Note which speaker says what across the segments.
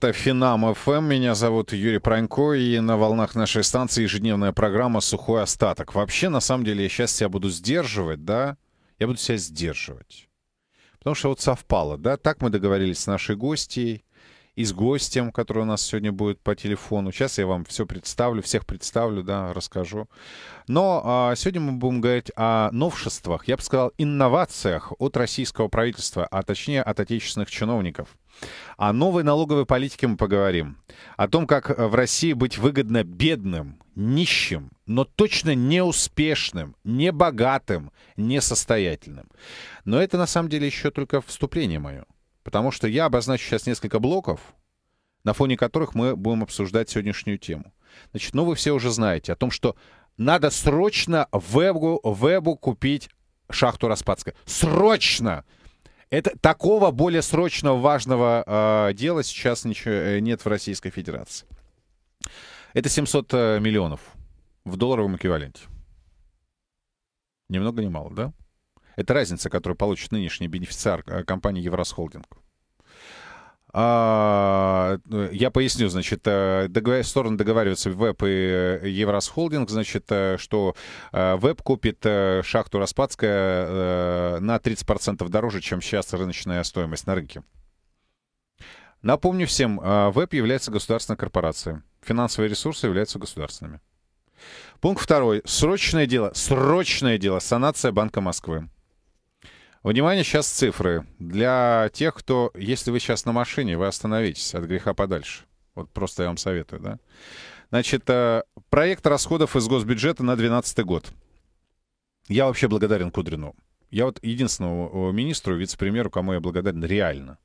Speaker 1: Это Финам ФМ. Эм. Меня зовут Юрий Пронько. И на волнах нашей станции ежедневная программа «Сухой остаток». Вообще, на самом деле, я сейчас себя буду сдерживать, да? Я буду себя сдерживать. Потому что вот совпало, да? Так мы договорились с нашей гостьей и с гостем, который у нас сегодня будет по телефону. Сейчас я вам все представлю, всех представлю, да, расскажу. Но а, сегодня мы будем говорить о новшествах, я бы сказал, инновациях от российского правительства, а точнее от отечественных чиновников. О новой налоговой политике мы поговорим. О том, как в России быть выгодно бедным, нищим, но точно неуспешным, небогатым, несостоятельным. Но это на самом деле еще только вступление мое. Потому что я обозначу сейчас несколько блоков, на фоне которых мы будем обсуждать сегодняшнюю тему. Значит, ну вы все уже знаете о том, что надо срочно вебу, вебу купить шахту Распадская. Срочно! Это такого более срочного важного э, дела сейчас ничего э, нет в Российской Федерации. Это 700 э, миллионов в долларовом эквиваленте. Ни много ни мало, да? Это разница, которую получит нынешний бенефициар э, компании Евросхолдинг. А, ну, я поясню, значит, э, договор... стороны договариваются ВЭП и э, Евросхолдинг, значит, э, что ВЭП купит шахту Распадская на 30% дороже, чем сейчас рыночная стоимость на рынке. Напомню всем, ВЭП является государственной корпорацией. Финансовые ресурсы являются государственными. Пункт второй. Срочное дело, срочное дело, санация Банка Москвы. Внимание, сейчас цифры. Для тех, кто... Если вы сейчас на машине, вы остановитесь от греха подальше. Вот просто я вам советую, да? Значит, э, проект расходов из госбюджета на 2012 год. Я вообще благодарен Кудрину. Я вот единственному э, министру, вице-премьеру, кому я благодарен реально.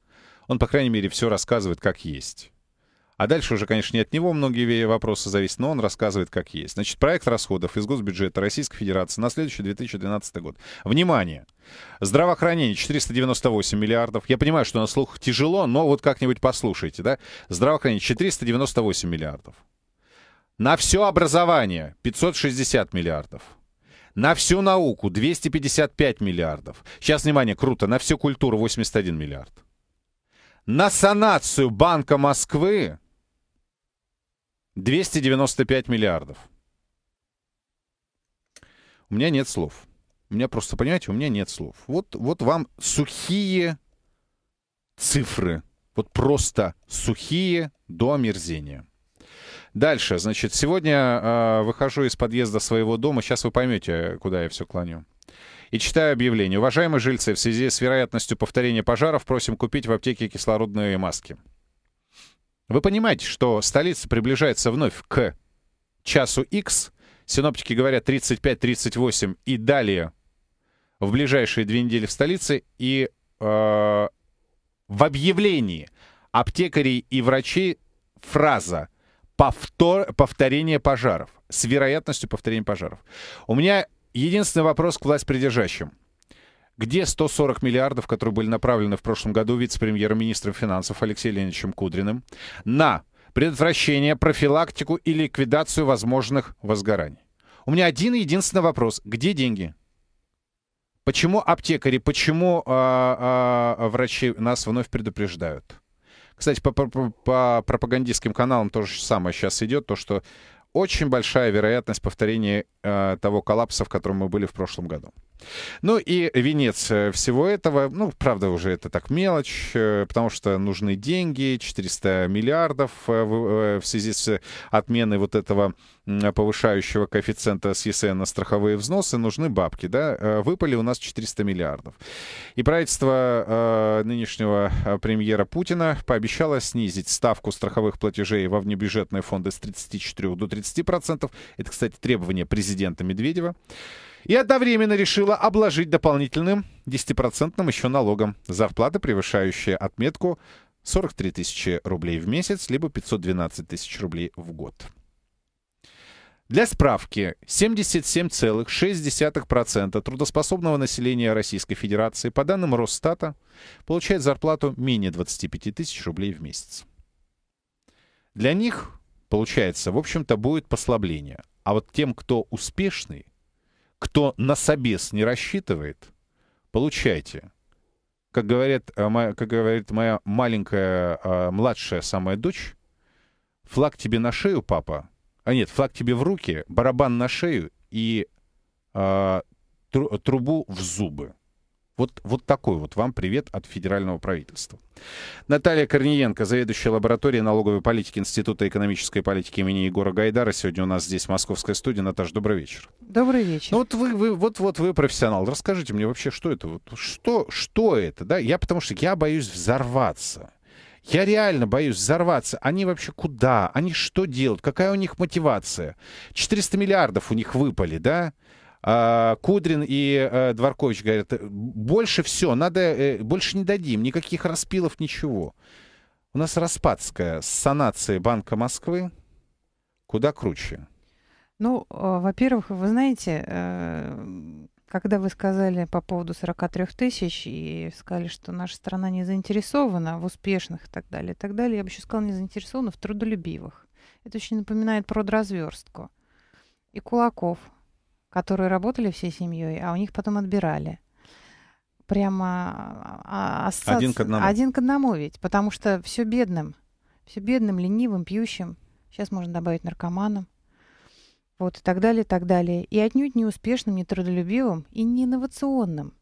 Speaker 1: Он, по крайней мере, все рассказывает как есть. А дальше уже, конечно, не от него многие вопросы зависят, но он рассказывает, как есть. Значит, проект расходов из госбюджета Российской Федерации на следующий 2012 год. Внимание! Здравоохранение 498 миллиардов. Я понимаю, что на слух тяжело, но вот как-нибудь послушайте, да? Здравоохранение 498 миллиардов. На все образование 560 миллиардов. На всю науку 255 миллиардов. Сейчас, внимание, круто. На всю культуру 81 миллиард. На санацию Банка Москвы 295 миллиардов. У меня нет слов. У меня просто, понимаете, у меня нет слов. Вот, вот вам сухие цифры. Вот просто сухие до омерзения. Дальше, значит, сегодня э, выхожу из подъезда своего дома. Сейчас вы поймете, куда я все клоню. И читаю объявление. Уважаемые жильцы, в связи с вероятностью повторения пожаров просим купить в аптеке кислородные маски. Вы понимаете, что столица приближается вновь к часу X. Синоптики говорят 35-38 и далее в ближайшие две недели в столице. И э, в объявлении аптекарей и врачей фраза повтор, «повторение пожаров» с вероятностью повторения пожаров. У меня единственный вопрос к власть придержащим. Где 140 миллиардов, которые были направлены в прошлом году вице-премьер-министром финансов Алексеем Леонидовичем Кудриным на предотвращение, профилактику и ликвидацию возможных возгораний? У меня один единственный вопрос. Где деньги? Почему аптекари, почему а, а, врачи нас вновь предупреждают? Кстати, по, по, по пропагандистским каналам то же самое сейчас идет, то что очень большая вероятность повторения э, того коллапса, в котором мы были в прошлом году. Ну и венец э, всего этого, ну, правда, уже это так мелочь, э, потому что нужны деньги, 400 миллиардов э, в связи с отменой вот этого повышающего коэффициента с ЕСН на страховые взносы, нужны бабки, да, выпали у нас 400 миллиардов. И правительство нынешнего премьера Путина пообещало снизить ставку страховых платежей во внебюджетные фонды с 34 до 30 процентов. Это, кстати, требование президента Медведева и одновременно решила обложить дополнительным 10% еще налогом зарплата, превышающая отметку 43 тысячи рублей в месяц, либо 512 тысяч рублей в год. Для справки, 77,6% трудоспособного населения Российской Федерации, по данным Росстата, получает зарплату менее 25 тысяч рублей в месяц. Для них, получается, в общем-то, будет послабление. А вот тем, кто успешный, кто на собес не рассчитывает, получайте. Как, говорят, э, как говорит моя маленькая, э, младшая самая дочь, флаг тебе на шею, папа, а нет, флаг тебе в руки, барабан на шею и э, тру, трубу в зубы. Вот, вот такой вот вам привет от федерального правительства. Наталья Корниенко, заведующая лабораторией налоговой политики Института экономической политики имени Егора Гайдара. Сегодня у нас здесь в Московской студии Наташа, добрый вечер. Добрый вечер. Ну вот вы, вы, вот, вот вы профессионал. Расскажите мне вообще, что это? Вот, что, что это? Да? Я потому что я боюсь взорваться. Я реально боюсь взорваться. Они вообще куда? Они что делают? Какая у них мотивация? 400 миллиардов у них выпали, да? А, Кудрин и э, Дворкович говорят, «Э, больше все, надо, э, больше не дадим, никаких распилов, ничего. У нас распадская с санацией Банка Москвы куда круче.
Speaker 2: Ну, во-первых, вы знаете, когда вы сказали по поводу 43 тысяч и сказали, что наша страна не заинтересована в успешных и так далее, и так далее, я бы еще сказала, не заинтересована в трудолюбивых. Это очень напоминает продразверстку. И Кулаков которые работали всей семьей, а у них потом отбирали. Прямо а, а, ассоци... один к одному. Один к одному ведь, потому что все бедным, все бедным, ленивым, пьющим. Сейчас можно добавить наркоманам. Вот и так далее, и так далее. И отнюдь неуспешным, нетрудолюбивым и не инновационным.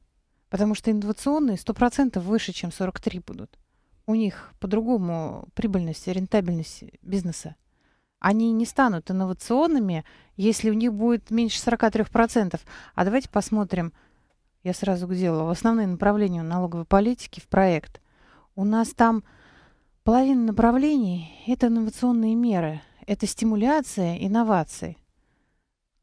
Speaker 2: Потому что инновационные сто процентов выше, чем 43 будут. У них по-другому прибыльность, рентабельность бизнеса они не станут инновационными, если у них будет меньше 43%. А давайте посмотрим, я сразу к делу, в основные направления налоговой политики в проект. У нас там половина направлений – это инновационные меры, это стимуляция инноваций.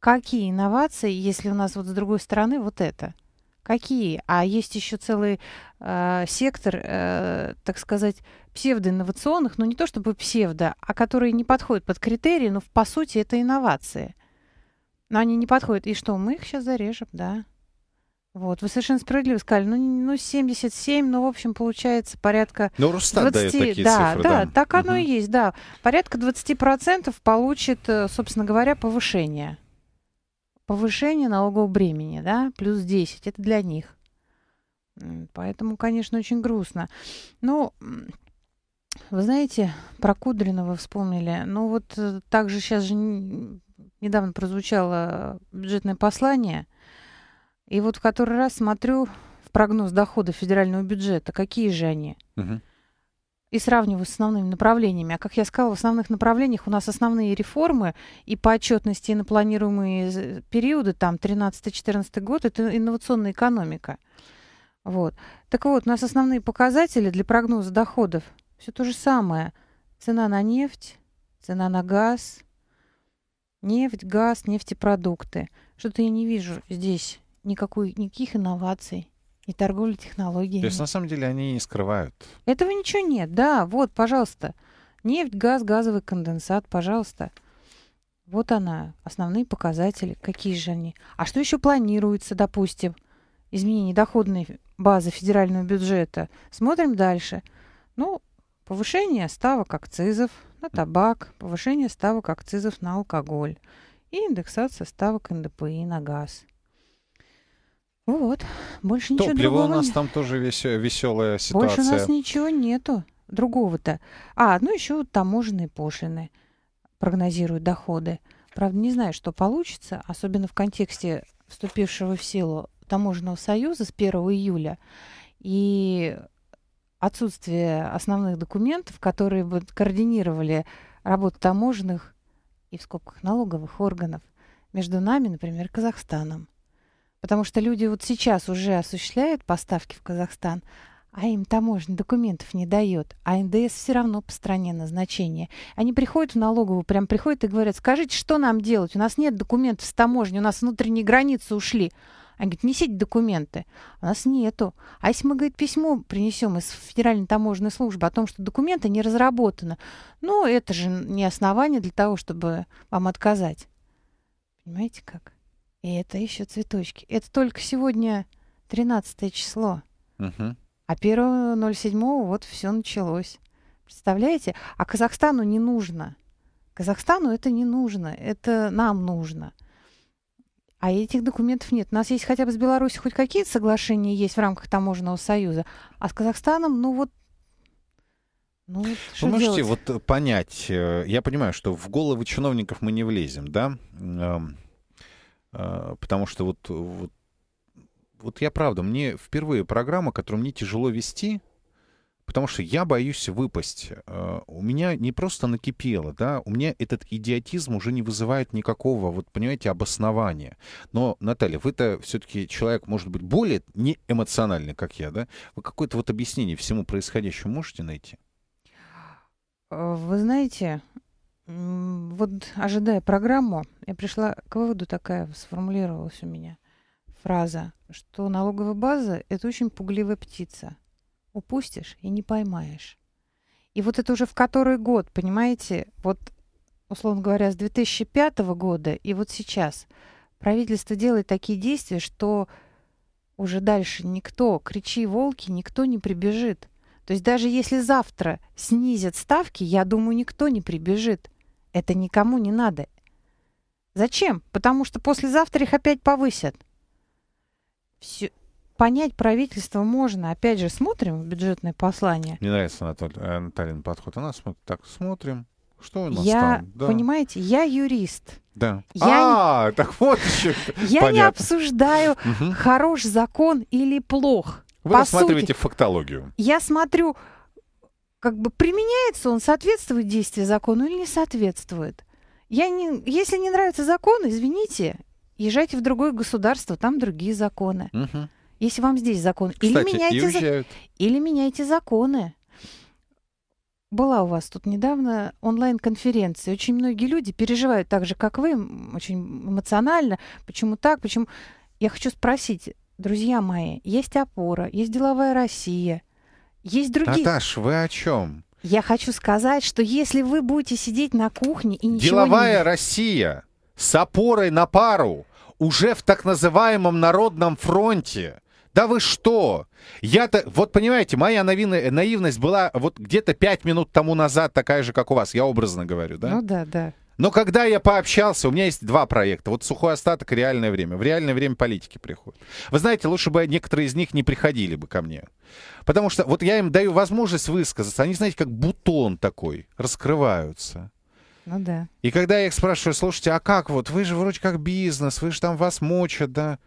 Speaker 2: Какие инновации, если у нас вот с другой стороны вот это – Какие? А есть еще целый э, сектор, э, так сказать, псевдоинновационных, но ну, не то чтобы псевдо, а которые не подходят под критерии, но по сути это инновации. Но они не подходят. И что, мы их сейчас зарежем, да? Вот, вы совершенно справедливо сказали, ну, ну 77, ну, в общем, получается порядка... Ну, Росстат 20, дает такие да, цифры, да. Да, так угу. оно и есть, да. Порядка 20% получит, э, собственно говоря, повышение повышение налогового бремени, да, плюс 10, это для них. Поэтому, конечно, очень грустно. Но ну, вы знаете, про Кудринова вспомнили. Ну вот э, также сейчас же недавно прозвучало бюджетное послание. И вот в который раз смотрю в прогноз дохода федерального бюджета. Какие же они? Угу и сравниваю с основными направлениями. А как я сказала, в основных направлениях у нас основные реформы и по отчетности, и на планируемые э, периоды, там 13-14 год, это инновационная экономика. Вот. Так вот, у нас основные показатели для прогноза доходов все то же самое. Цена на нефть, цена на газ, нефть, газ, нефтепродукты. Что-то я не вижу здесь никакой, никаких инноваций. И торговля технологиями. То есть, на
Speaker 1: самом деле, они не скрывают.
Speaker 2: Этого ничего нет, да. Вот, пожалуйста. Нефть, газ, газовый конденсат, пожалуйста. Вот она, основные показатели. Какие же они? А что еще планируется, допустим, изменение доходной базы федерального бюджета? Смотрим дальше. Ну, повышение ставок акцизов на табак, повышение ставок акцизов на алкоголь и индексация ставок НДПИ на газ – вот, больше ничего Топливо другого. у нас нет. там
Speaker 1: тоже весе- веселая ситуация. Больше у нас
Speaker 2: ничего нету другого-то. А, ну еще таможенные пошлины прогнозируют доходы. Правда, не знаю, что получится, особенно в контексте вступившего в силу таможенного союза с 1 июля и отсутствие основных документов, которые бы координировали работу таможенных и в скобках налоговых органов между нами, например, Казахстаном. Потому что люди вот сейчас уже осуществляют поставки в Казахстан, а им таможня документов не дает, а НДС все равно по стране назначения. Они приходят в налоговую, прям приходят и говорят, скажите, что нам делать? У нас нет документов с таможни, у нас внутренние границы ушли. Они говорят, несите документы. У нас нету. А если мы, говорит, письмо принесем из Федеральной таможенной службы о том, что документы не разработаны, ну, это же не основание для того, чтобы вам отказать. Понимаете как? И это еще цветочки. Это только сегодня 13 число. Угу. А 1.07 вот все началось. Представляете? А Казахстану не нужно. Казахстану это не нужно. Это нам нужно. А этих документов нет. У нас есть хотя бы с Беларусью хоть какие-то соглашения есть в рамках таможенного союза. А с Казахстаном, ну вот ну, Вы можете делать?
Speaker 1: вот понять, э, я понимаю, что в головы чиновников мы не влезем, да? Эм, а, потому что вот, вот, вот я правда, мне впервые программа, которую мне тяжело вести, потому что я боюсь выпасть. А, у меня не просто накипело, да, у меня этот идиотизм уже не вызывает никакого, вот понимаете, обоснования. Но, Наталья, вы-то все-таки человек, может быть, более не эмоциональный, как я, да? Вы какое-то вот объяснение всему происходящему можете найти?
Speaker 2: А, вы знаете, вот ожидая программу, я пришла к выводу такая, сформулировалась у меня фраза, что налоговая база – это очень пугливая птица. Упустишь и не поймаешь. И вот это уже в который год, понимаете, вот, условно говоря, с 2005 года и вот сейчас правительство делает такие действия, что уже дальше никто, кричи волки, никто не прибежит. То есть даже если завтра снизят ставки, я думаю, никто не прибежит. Это никому не надо. Зачем? Потому что послезавтра их опять повысят. Все, понять правительство можно. Опять же, смотрим в бюджетное послание.
Speaker 1: Мне нравится Наталья, э, Натальин подход. Она смотрит, так, смотрим.
Speaker 2: Что у нас я, там? Да. Понимаете, я юрист.
Speaker 1: Да. Я а, не... так вот еще. Я не
Speaker 2: обсуждаю, хорош закон или плох. Вы рассматриваете
Speaker 1: фактологию.
Speaker 2: Я смотрю, как бы применяется он, соответствует действие закону или не соответствует. Я не, если не нравится закон, извините, езжайте в другое государство, там другие законы. Угу. Если вам здесь закон, Кстати, или меняйте, за... или меняйте законы. Была у вас тут недавно онлайн-конференция. Очень многие люди переживают так же, как вы, очень эмоционально. Почему так? Почему? Я хочу спросить, друзья мои, есть опора, есть деловая Россия, есть другие. Наташ,
Speaker 1: вы о чем?
Speaker 2: Я хочу сказать, что если вы будете сидеть на кухне и ничего Деловая не...
Speaker 1: Россия с опорой на пару уже в так называемом Народном фронте. Да вы что? Я-то, вот понимаете, моя наивная, наивность была вот где-то пять минут тому назад такая же, как у вас, я образно говорю, да? Ну да, да. Но когда я пообщался, у меня есть два проекта. Вот сухой остаток и реальное время. В реальное время политики приходят. Вы знаете, лучше бы некоторые из них не приходили бы ко мне. Потому что вот я им даю возможность высказаться. Они, знаете, как бутон такой, раскрываются. Ну да. И когда я их спрашиваю, слушайте, а как вот, вы же вроде как бизнес, вы же там вас мочат, да?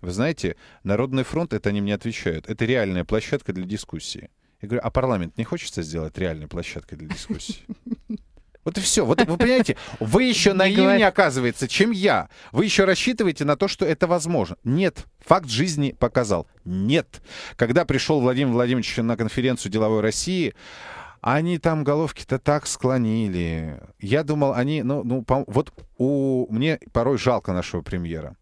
Speaker 1: Вы знаете, Народный фронт, это они мне отвечают, это реальная площадка для дискуссии. Я говорю, а парламент не хочется сделать реальной площадкой для дискуссии? Вот и все. Вот вы понимаете, вы еще наивнее, оказывается, чем я. Вы еще рассчитываете на то, что это возможно. Нет. Факт жизни показал. Нет. Когда пришел Владимир Владимирович на конференцию «Деловой России», они там головки-то так склонили. Я думал, они, ну, ну, вот у мне порой жалко нашего премьера.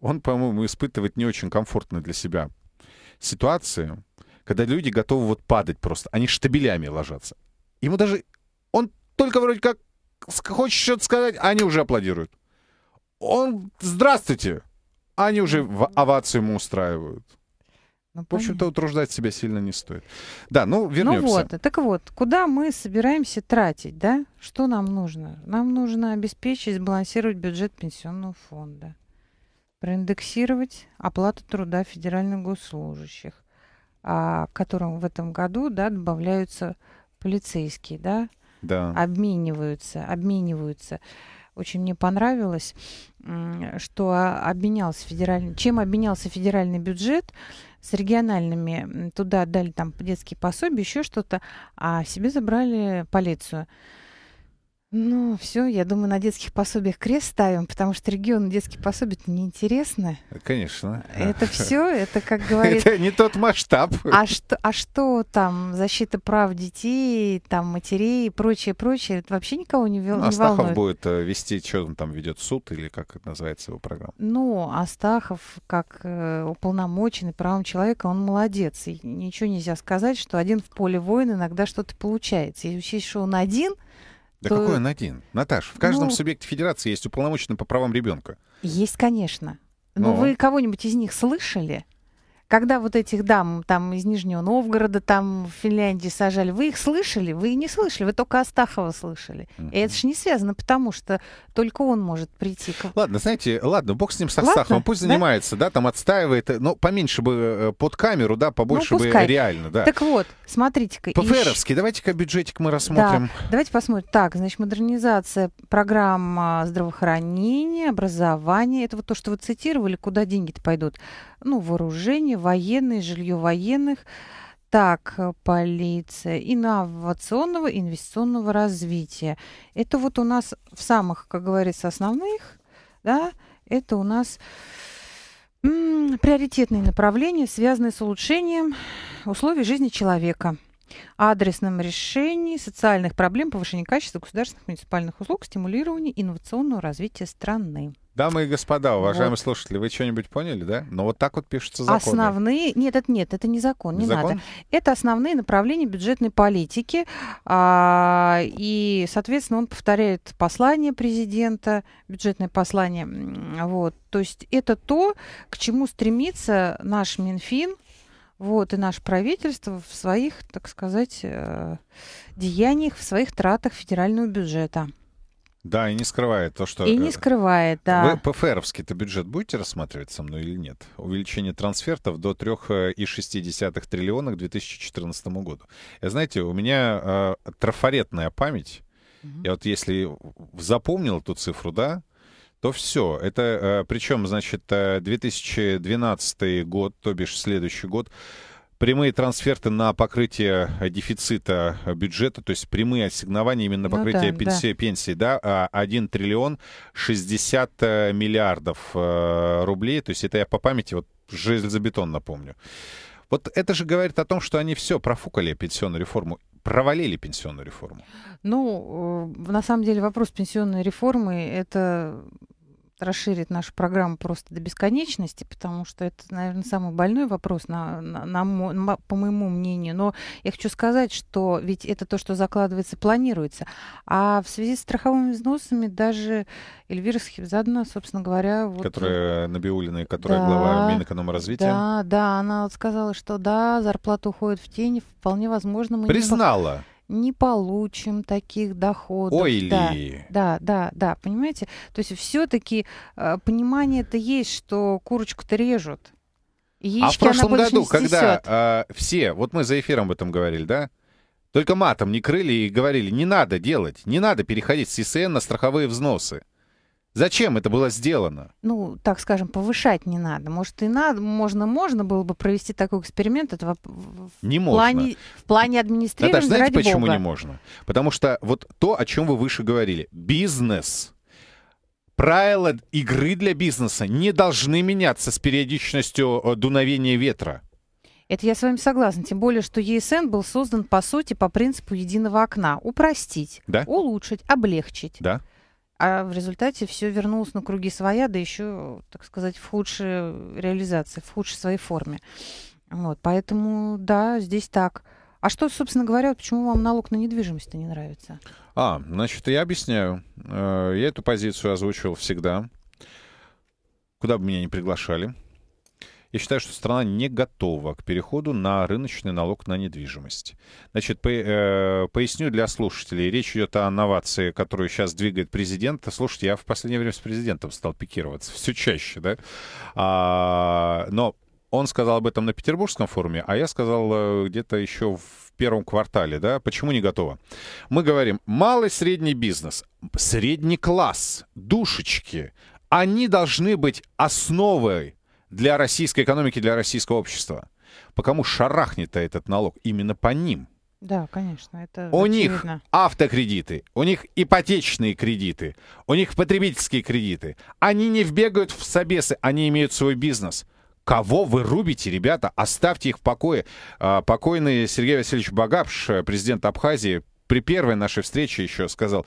Speaker 1: он, по-моему, испытывает не очень комфортно для себя ситуацию, когда люди готовы вот падать просто, они штабелями ложатся. Ему даже... Он только вроде как хочет что-то сказать, а они уже аплодируют. Он... Здравствуйте! Они уже в овацию ему устраивают. Ну, в общем-то, утруждать себя сильно не стоит. Да, ну вернемся. Ну вот,
Speaker 2: так вот, куда мы собираемся тратить, да? Что нам нужно? Нам нужно обеспечить, сбалансировать бюджет пенсионного фонда, проиндексировать оплату труда федеральных госслужащих, а, которым в этом году да, добавляются полицейские, да? Да. Обмениваются, обмениваются. Очень мне понравилось, что обменялся федеральный, чем обменялся федеральный бюджет с региональными. Туда дали там детские пособия, еще что-то, а себе забрали полицию. Ну, все, я думаю, на детских пособиях крест ставим, потому что регионы детских пособий неинтересно.
Speaker 1: Конечно. Это все,
Speaker 2: это как говорится. Это
Speaker 1: не тот масштаб. А
Speaker 2: что, а что там, защита прав детей, там, матерей и прочее, прочее, это вообще никого не, вел, ну, а Астахов волнует.
Speaker 1: будет э, вести, что он там ведет суд или как это называется его программа?
Speaker 2: Ну, Астахов, как э, уполномоченный правом человека, он молодец. И ничего нельзя сказать, что один в поле воин иногда что-то получается. И учесть, что он один —
Speaker 1: да то... какой он один? Наташ, в каждом ну... субъекте федерации есть уполномоченный по правам ребенка.
Speaker 2: Есть, конечно. Но ну, вы кого-нибудь из них слышали? когда вот этих дам там из Нижнего Новгорода, там в Финляндии сажали, вы их слышали? Вы не слышали, вы только Астахова слышали. Uh-huh. И это же не связано, потому что только он может прийти.
Speaker 1: К... Ладно, знаете, ладно, бог с ним, с Астаховым, пусть занимается, да, там отстаивает, но поменьше бы э, под камеру, да, побольше ну, бы реально, да. Так
Speaker 2: вот, смотрите-ка. ПФРовский,
Speaker 1: ищ... давайте-ка бюджетик мы рассмотрим.
Speaker 2: Да, давайте посмотрим. Так, значит, модернизация программа здравоохранения, образования, это вот то, что вы цитировали, куда деньги-то пойдут. Ну, вооружение, образование, военное, жилье военных. Так, э, полиция инновационного инвестиционного развития. Это вот у нас в самых, как говорится, основных, да, это у нас м, приоритетные направления, связанные с улучшением условий жизни человека адресном решении социальных проблем, повышении качества государственных муниципальных услуг, стимулировании инновационного развития страны.
Speaker 1: Дамы и господа, уважаемые вот. слушатели, вы что-нибудь поняли, да? Но ну, вот так вот пишутся законы.
Speaker 2: Основные... Нет, это нет, это не закон, не, не закон? надо. Это основные направления бюджетной политики. А, и, соответственно, он повторяет послание президента, бюджетное послание. Вот. То есть это то, к чему стремится наш Минфин, вот, и наше правительство в своих, так сказать, э, деяниях, в своих тратах федерального бюджета.
Speaker 1: Да, и не скрывает то, что... И не э,
Speaker 2: скрывает, да. Вы
Speaker 1: ПФРовский-то бюджет будете рассматривать со мной или нет? Увеличение трансфертов до 3,6 э, триллиона к 2014 году. Я, э, знаете, у меня э, трафаретная память. Угу. Я вот если запомнил эту цифру, да, то все. Это, э, причем, значит, 2012 год, то бишь следующий год, прямые трансферты на покрытие э, дефицита э, бюджета, то есть прямые ассигнования именно на ну покрытие ну, да, пенсии, да. пенсии, да, 1 а, триллион 60 э, миллиардов рублей, то есть это я по памяти вот железобетон напомню. Вот это же говорит о том, что они все профукали пенсионную реформу, провалили пенсионную реформу.
Speaker 2: Ну, на самом деле вопрос пенсионной реформы — это расширит нашу программу просто до бесконечности, потому что это, наверное, самый больной вопрос, на, на, на, по моему мнению. Но я хочу сказать, что ведь это то, что закладывается, планируется. А в связи с страховыми взносами даже Эльвира Схибзадна, собственно говоря... Вот...
Speaker 1: Которая Набиулина, и которая да, глава Минэкономразвития. Да,
Speaker 2: да, она вот сказала, что да, зарплата уходит в тень, вполне возможно... Мы Признала. Не не получим таких доходов. Ой Да, да, да, да, понимаете? То есть все-таки э, понимание это есть, что курочку-то режут. Яички а в прошлом году, когда
Speaker 1: э, все, вот мы за эфиром об этом говорили, да? Только матом не крыли и говорили, не надо делать, не надо переходить с ИСН на страховые взносы. Зачем это было сделано?
Speaker 2: Ну, так скажем, повышать не надо. Может, и надо, можно, можно было бы провести такой эксперимент. Это в,
Speaker 1: не в можно. плане,
Speaker 2: в плане администрирования. Наташа, знаете, почему Бога? не
Speaker 1: можно? Потому что вот то, о чем вы выше говорили, бизнес. Правила игры для бизнеса не должны меняться с периодичностью э, дуновения ветра.
Speaker 2: Это я с вами согласна. Тем более, что ЕСН был создан, по сути, по принципу единого окна. Упростить, да? улучшить, облегчить. Да а в результате все вернулось на круги своя, да еще, так сказать, в худшей реализации, в худшей своей форме. Вот, поэтому, да, здесь так. А что, собственно говоря, почему вам налог на недвижимость-то не нравится?
Speaker 1: А, значит, я объясняю. Э, я эту позицию озвучивал всегда. Куда бы меня ни приглашали, я считаю, что страна не готова к переходу на рыночный налог на недвижимость. Значит, по, э, поясню для слушателей. Речь идет о новации, которую сейчас двигает президент. Слушайте, я в последнее время с президентом стал пикироваться все чаще, да? А, но он сказал об этом на Петербургском форуме, а я сказал э, где-то еще в первом квартале, да, почему не готова? Мы говорим, малый средний бизнес, средний класс, душечки, они должны быть основой для российской экономики, для российского общества. По кому шарахнет этот налог? Именно по ним.
Speaker 2: Да, конечно, это У очевидно. них
Speaker 1: автокредиты, у них ипотечные кредиты, у них потребительские кредиты. Они не вбегают в собесы, они имеют свой бизнес. Кого вы рубите, ребята? Оставьте их в покое. А, покойный Сергей Васильевич Багапш, э, президент Абхазии, при первой нашей встрече еще сказал,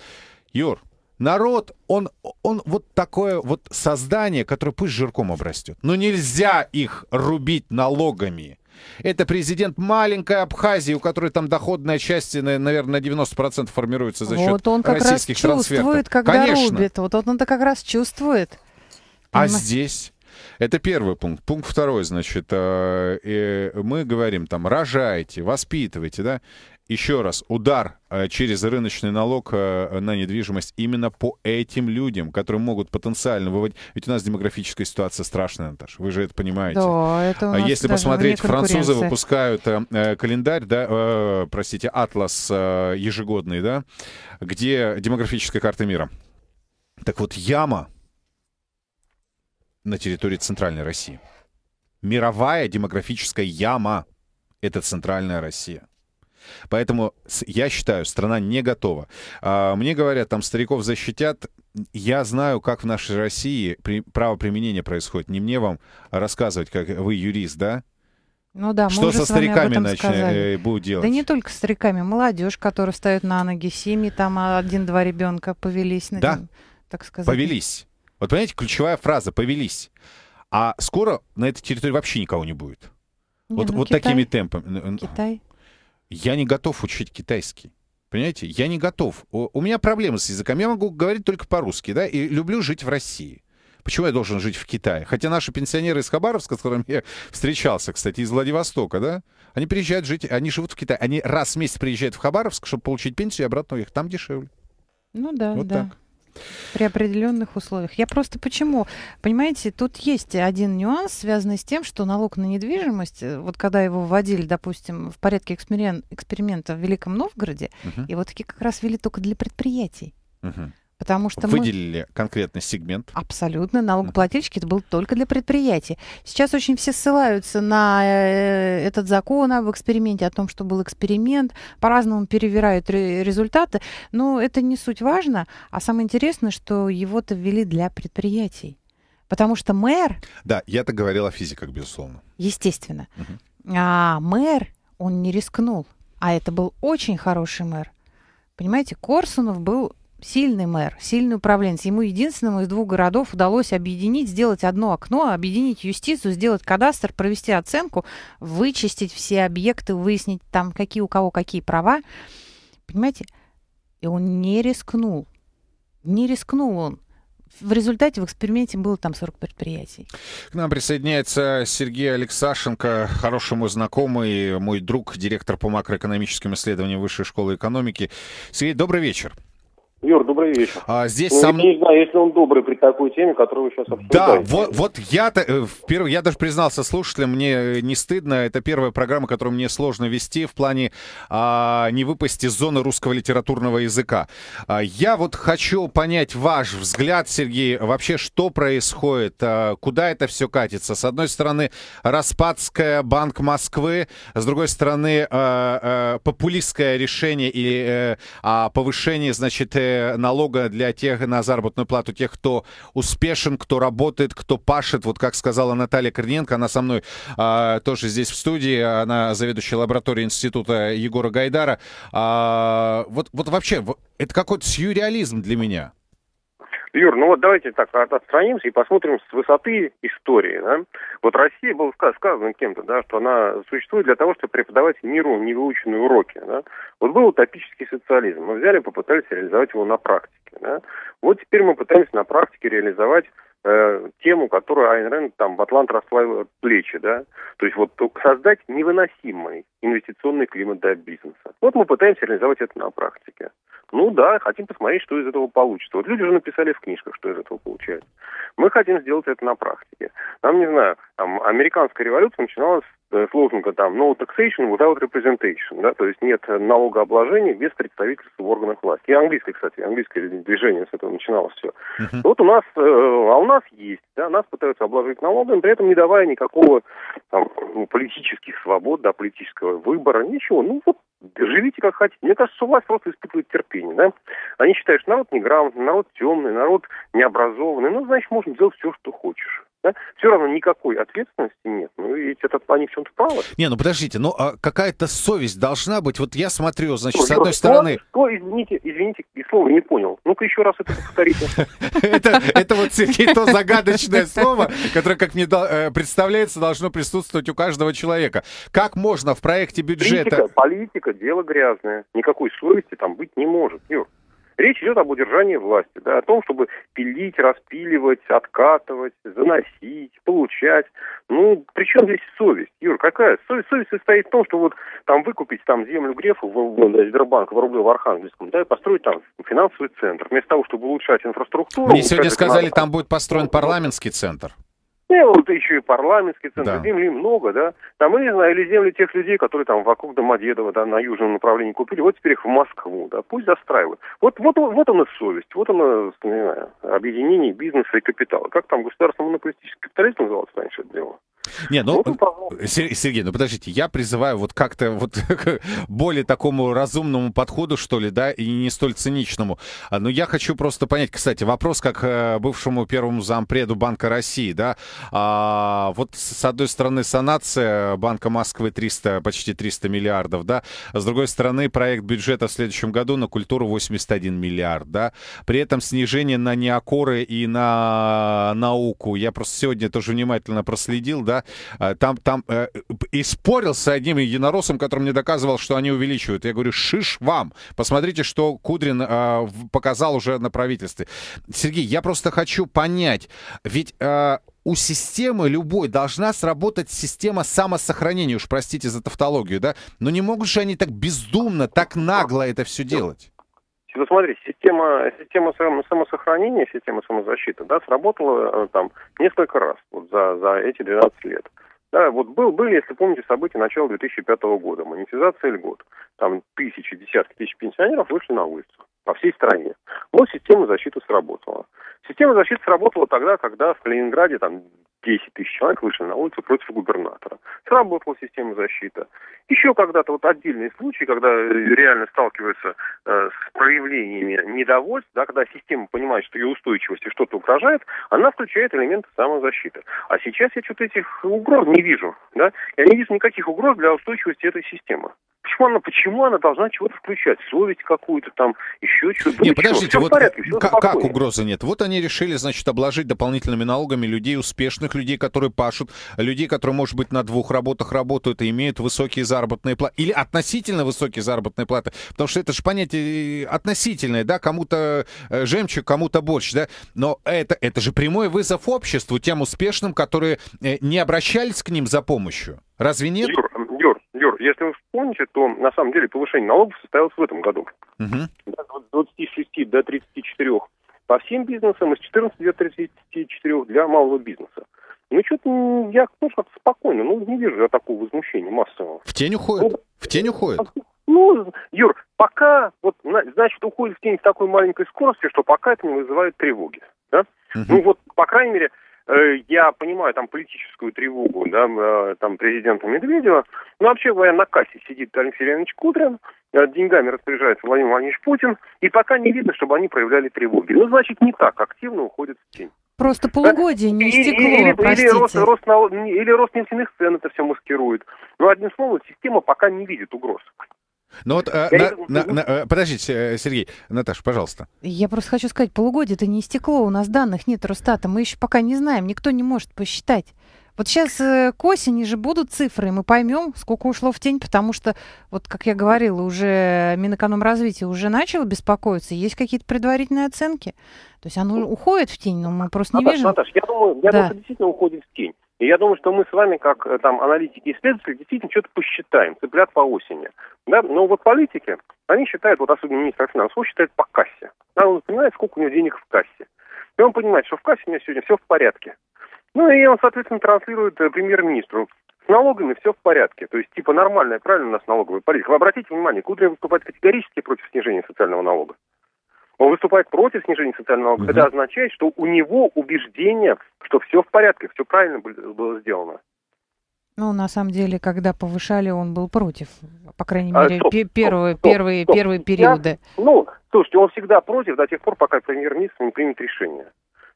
Speaker 1: Юр, народ, он, он вот такое вот создание, которое пусть жирком обрастет. Но нельзя их рубить налогами. Это президент маленькой Абхазии, у которой там доходная часть, наверное, на 90% формируется за счет вот он как российских раз чувствует, трансфертов. когда Конечно.
Speaker 2: рубит. Вот он это как раз чувствует.
Speaker 1: А Понимаешь? здесь... Это первый пункт. Пункт второй, значит, э, э, мы говорим там, рожайте, воспитывайте, да еще раз, удар э, через рыночный налог э, на недвижимость именно по этим людям, которые могут потенциально выводить. Ведь у нас демографическая ситуация страшная, Наташа. Вы же это понимаете.
Speaker 2: Да, это у а нас Если посмотреть, французы
Speaker 1: выпускают э, календарь, да, простите, атлас ежегодный, да, где демографическая карта мира. Так вот, яма на территории Центральной России. Мировая демографическая яма — это Центральная Россия. Поэтому я считаю, страна не готова. А, мне говорят, там стариков защитят. Я знаю, как в нашей России правоприменение происходит. Не мне вам рассказывать, как вы юрист, да?
Speaker 2: Ну да, мы Что со стариками начнем э,
Speaker 1: будут делать? Да не
Speaker 2: только стариками, молодежь, которая встает на ноги, семьи, там а, один-два ребенка повелись. На... Да, так сказать. повелись.
Speaker 1: Вот понимаете, ключевая фраза «повелись». А скоро на этой территории вообще никого не будет.
Speaker 3: Не, вот ну, вот Китай, такими
Speaker 1: темпами. Китай я не готов учить китайский. Понимаете, я не готов. У, у меня проблемы с языком. Я могу говорить только по-русски, да, и люблю жить в России. Почему я должен жить в Китае? Хотя наши пенсионеры из Хабаровска, с которыми я встречался, кстати, из Владивостока, да, они приезжают жить, они живут в Китае. Они раз в месяц приезжают в Хабаровск, чтобы получить пенсию и обратно их Там дешевле.
Speaker 2: Ну да, вот да. Так. При определенных условиях. Я просто почему? Понимаете, тут есть один нюанс, связанный с тем, что налог на недвижимость, э, вот когда его вводили, допустим, в порядке эксперимента в Великом Новгороде, угу. его таки как раз ввели только для предприятий. Угу. Потому что выделили
Speaker 1: мы... конкретный сегмент.
Speaker 2: Абсолютно. Налогоплательщики это был только для предприятий. Сейчас очень все ссылаются на э, этот закон об эксперименте, о том, что был эксперимент. По-разному перевирают результаты. Но это не суть важно. А самое интересное, что его-то ввели для предприятий. Потому что мэр...
Speaker 1: Да, я-то говорил о физиках, безусловно.
Speaker 2: Естественно. Угу. А мэр, он не рискнул. А это был очень хороший мэр. Понимаете, Корсунов был сильный мэр, сильный управленец. Ему единственному из двух городов удалось объединить, сделать одно окно, объединить юстицию, сделать кадастр, провести оценку, вычистить все объекты, выяснить там, какие у кого какие права. Понимаете? И он не рискнул. Не рискнул он в результате в эксперименте было там 40 предприятий.
Speaker 1: К нам присоединяется Сергей Алексашенко, хорошему знакомый, мой друг, директор по макроэкономическим исследованиям Высшей школы экономики. Сергей, добрый вечер.
Speaker 4: Юр, добрый вечер.
Speaker 1: А, здесь ну, сам... Не
Speaker 4: знаю, если он добрый при такой теме, которую вы сейчас обсуждаете. Да, вот,
Speaker 1: вот я, то э, первый, я даже признался слушателям, мне э, не стыдно. Это первая программа, которую мне сложно вести в плане а, не выпасть из зоны русского литературного языка. А, я вот хочу понять ваш взгляд, Сергей, вообще что происходит, а, куда это все катится. С одной стороны, Распадская, Банк Москвы, с другой стороны, а, а, популистское решение и а, повышение, значит, налога для тех на заработную плату тех, кто успешен, кто работает, кто пашет. Вот как сказала Наталья Корниенко, она со мной а, тоже здесь в студии, она заведующая лабораторией института Егора Гайдара. А, вот, вот вообще, это какой-то сюрреализм для меня.
Speaker 4: Юр, ну вот давайте так отстранимся и посмотрим с высоты истории. Да? Вот Россия, было сказано кем-то, да, что она существует для того, чтобы преподавать миру невыученные уроки. Да? Вот был утопический социализм. Мы взяли и попытались реализовать его на практике. Да? Вот теперь мы пытаемся на практике реализовать э, тему, которую Айн Рэнд там Батлант расслабил плечи, да. То есть вот создать невыносимый инвестиционный климат для бизнеса. Вот мы пытаемся реализовать это на практике. Ну да, хотим посмотреть, что из этого получится. Вот люди уже написали в книжках, что из этого получается. Мы хотим сделать это на практике. Нам, не знаю, там, американская революция начиналась с э, лозунгом там «no taxation without representation», да, то есть нет налогообложения без представительства в органах власти. И английское, кстати, английское движение с этого начиналось все. Uh-huh. Вот у нас, э, а у нас есть, да, нас пытаются обложить налогами, при этом не давая никакого там, ну, политических свобод, да, политического выбора, ничего. Ну вот живите как хотите. Мне кажется, власть просто испытывает терпение, да. Они считают, что народ неграмотный, народ темный, народ необразованный, ну, значит, можно делать все, что хочешь. Да? Все равно никакой ответственности нет. Ну, ведь это, они в чем-то правы.
Speaker 1: Не, ну подождите, ну а какая-то совесть должна быть. Вот я смотрю, значит, что, с одной что, стороны...
Speaker 4: Что, извините, извините, и слово не понял. Ну-ка еще раз это повторите.
Speaker 1: Это вот, Сергей, то загадочное слово, которое, как мне э, представляется, должно присутствовать у каждого человека. Как можно в проекте бюджета...
Speaker 4: Политика, дело грязное. Никакой совести там быть не может, Юр. Речь идет об удержании власти, да, о том, чтобы пилить, распиливать, откатывать, заносить, получать. Ну, причем здесь совесть, Юр, какая? Совесть, совесть состоит в том, что вот там выкупить там землю Грефа, в, да, Сбербанк, в Рублево, в Архангельском, да, и построить там финансовый центр. Вместо того, чтобы улучшать инфраструктуру... Мне сегодня сказали, надо...
Speaker 1: там будет построен парламентский центр.
Speaker 4: Ну, и вот еще и парламентский центр, да. земли много, да. Там, я не знаю, или земли тех людей, которые там вокруг Домодедова, да, на южном направлении купили, вот теперь их в Москву, да, пусть застраивают. Вот, вот, вот она совесть, вот она, не знаю, объединение бизнеса и капитала. Как там государственный монополистический капитализм назывался раньше это дело?
Speaker 1: Не, ну, ну. Э, Сергей, ну подождите, я призываю вот как-то вот к более такому разумному подходу, что ли, да, и не столь циничному. А, Но ну, я хочу просто понять, кстати, вопрос как э, бывшему первому зампреду Банка России, да, а, вот с одной стороны санация Банка Москвы 300, почти 300 миллиардов, да, с другой стороны проект бюджета в следующем году на культуру 81 миллиард, да, при этом снижение на неокоры и на науку. Я просто сегодня тоже внимательно проследил, да, а, там, там э, и спорил с одним единороссом, который мне доказывал, что они увеличивают. Я говорю, шиш вам, посмотрите, что Кудрин а, показал уже на правительстве. Сергей, я просто хочу понять, ведь... А, у системы любой должна сработать система самосохранения, уж простите за тавтологию, да? Но не могут же они так бездумно, так нагло это все делать?
Speaker 4: Ну, смотри, система, система самосохранения, система самозащиты, да, сработала э, там несколько раз вот, за, за эти 12 лет. Да, вот был, были, если помните, события начала 2005 года, монетизация льгот. Там тысячи, десятки тысяч пенсионеров вышли на улицу по всей стране. Вот система защиты сработала. Система защиты сработала тогда, когда в Калининграде там 10 тысяч человек вышли на улицу против губернатора. Сработала система защиты. Еще когда-то вот отдельные случаи, когда реально сталкиваются э, с проявлениями недовольства, да, когда система понимает, что ее устойчивости что-то угрожает, она включает элементы самозащиты. А сейчас я что-то этих угроз не вижу. Да? Я не вижу никаких угроз для устойчивости этой системы почему ну, она, почему она должна чего-то включать? Совесть какую-то там, еще что-то. Нет, ну, подождите, все вот порядке, все как, как
Speaker 1: угрозы нет? Вот они решили, значит, обложить дополнительными налогами людей успешных, людей, которые пашут, людей, которые, может быть, на двух работах работают и имеют высокие заработные платы. Или относительно высокие заработные платы. Потому что это же понятие э, относительное, да, кому-то э, жемчуг, кому-то больше, да. Но это, это же прямой вызов обществу, тем успешным, которые э, не обращались к ним за помощью. Разве нет? Юр,
Speaker 4: если вы вспомните, то на самом деле повышение налогов состоялось в этом году. Угу. С 26 до 34 по всем бизнесам, из 14 до 34 для малого бизнеса. Ну, что-то я ну, как спокойно, ну, не вижу я такого возмущения массового. В
Speaker 1: тень уходит? Ну, в тень уходит?
Speaker 4: Ну, Юр, пока, вот, значит, уходит в тень с такой маленькой скоростью, что пока это не вызывает тревоги, да? Угу. Ну, вот, по крайней мере, Э, я понимаю там политическую тревогу, да, э, там президента Медведева, но вообще на кассе сидит Алексей Леонидович Кудрин, э, деньгами распоряжается Владимир Владимирович Путин, и пока не видно, чтобы они проявляли тревоги. Ну, значит, не так активно уходят в тень.
Speaker 2: Просто полугодие не истекло,
Speaker 1: или, Или рост, рост,
Speaker 4: на, или рост нефтяных цен это все маскирует.
Speaker 1: Но, одним словом, система пока не видит угроз. Ну вот, а, на, думаю, на, на, на, э, подождите, э, Сергей, Наташа, пожалуйста.
Speaker 2: Я просто хочу сказать, полугодие это не истекло, у нас данных нет Росстата, мы еще пока не знаем, никто не может посчитать. Вот сейчас к осени же будут цифры, мы поймем, сколько ушло в тень, потому что, вот как я говорила, уже Минэкономразвитие уже начало беспокоиться, есть какие-то предварительные оценки. То есть оно ну, уходит в тень, но мы просто не видим. Наташа, я думаю, я да. думаю,
Speaker 4: действительно уходит в тень. И я думаю, что мы с вами, как э, там аналитики и исследователи, действительно что-то посчитаем, цыплят по осени. Да? Но вот политики, они считают, вот особенно министр финансов, он считает по кассе. Да, он понимает, сколько у него денег в кассе. И он понимает, что в кассе у меня сегодня все в порядке. Ну и он, соответственно, транслирует э, премьер-министру. С налогами все в порядке. То есть, типа, нормальная, правильно у нас налоговая политика. Вы обратите внимание, Кудрин выступает категорически против снижения социального налога. Он выступает против снижения социального налога. Угу. Это означает, что у него убеждение, что все в порядке, все правильно было сделано.
Speaker 2: Ну, на самом деле, когда повышали, он был против, по крайней а, мере, а, стоп, пе- первые, стоп, первые, стоп. первые периоды. Я,
Speaker 4: ну, слушайте, он всегда против до тех пор, пока премьер-министр не примет решение.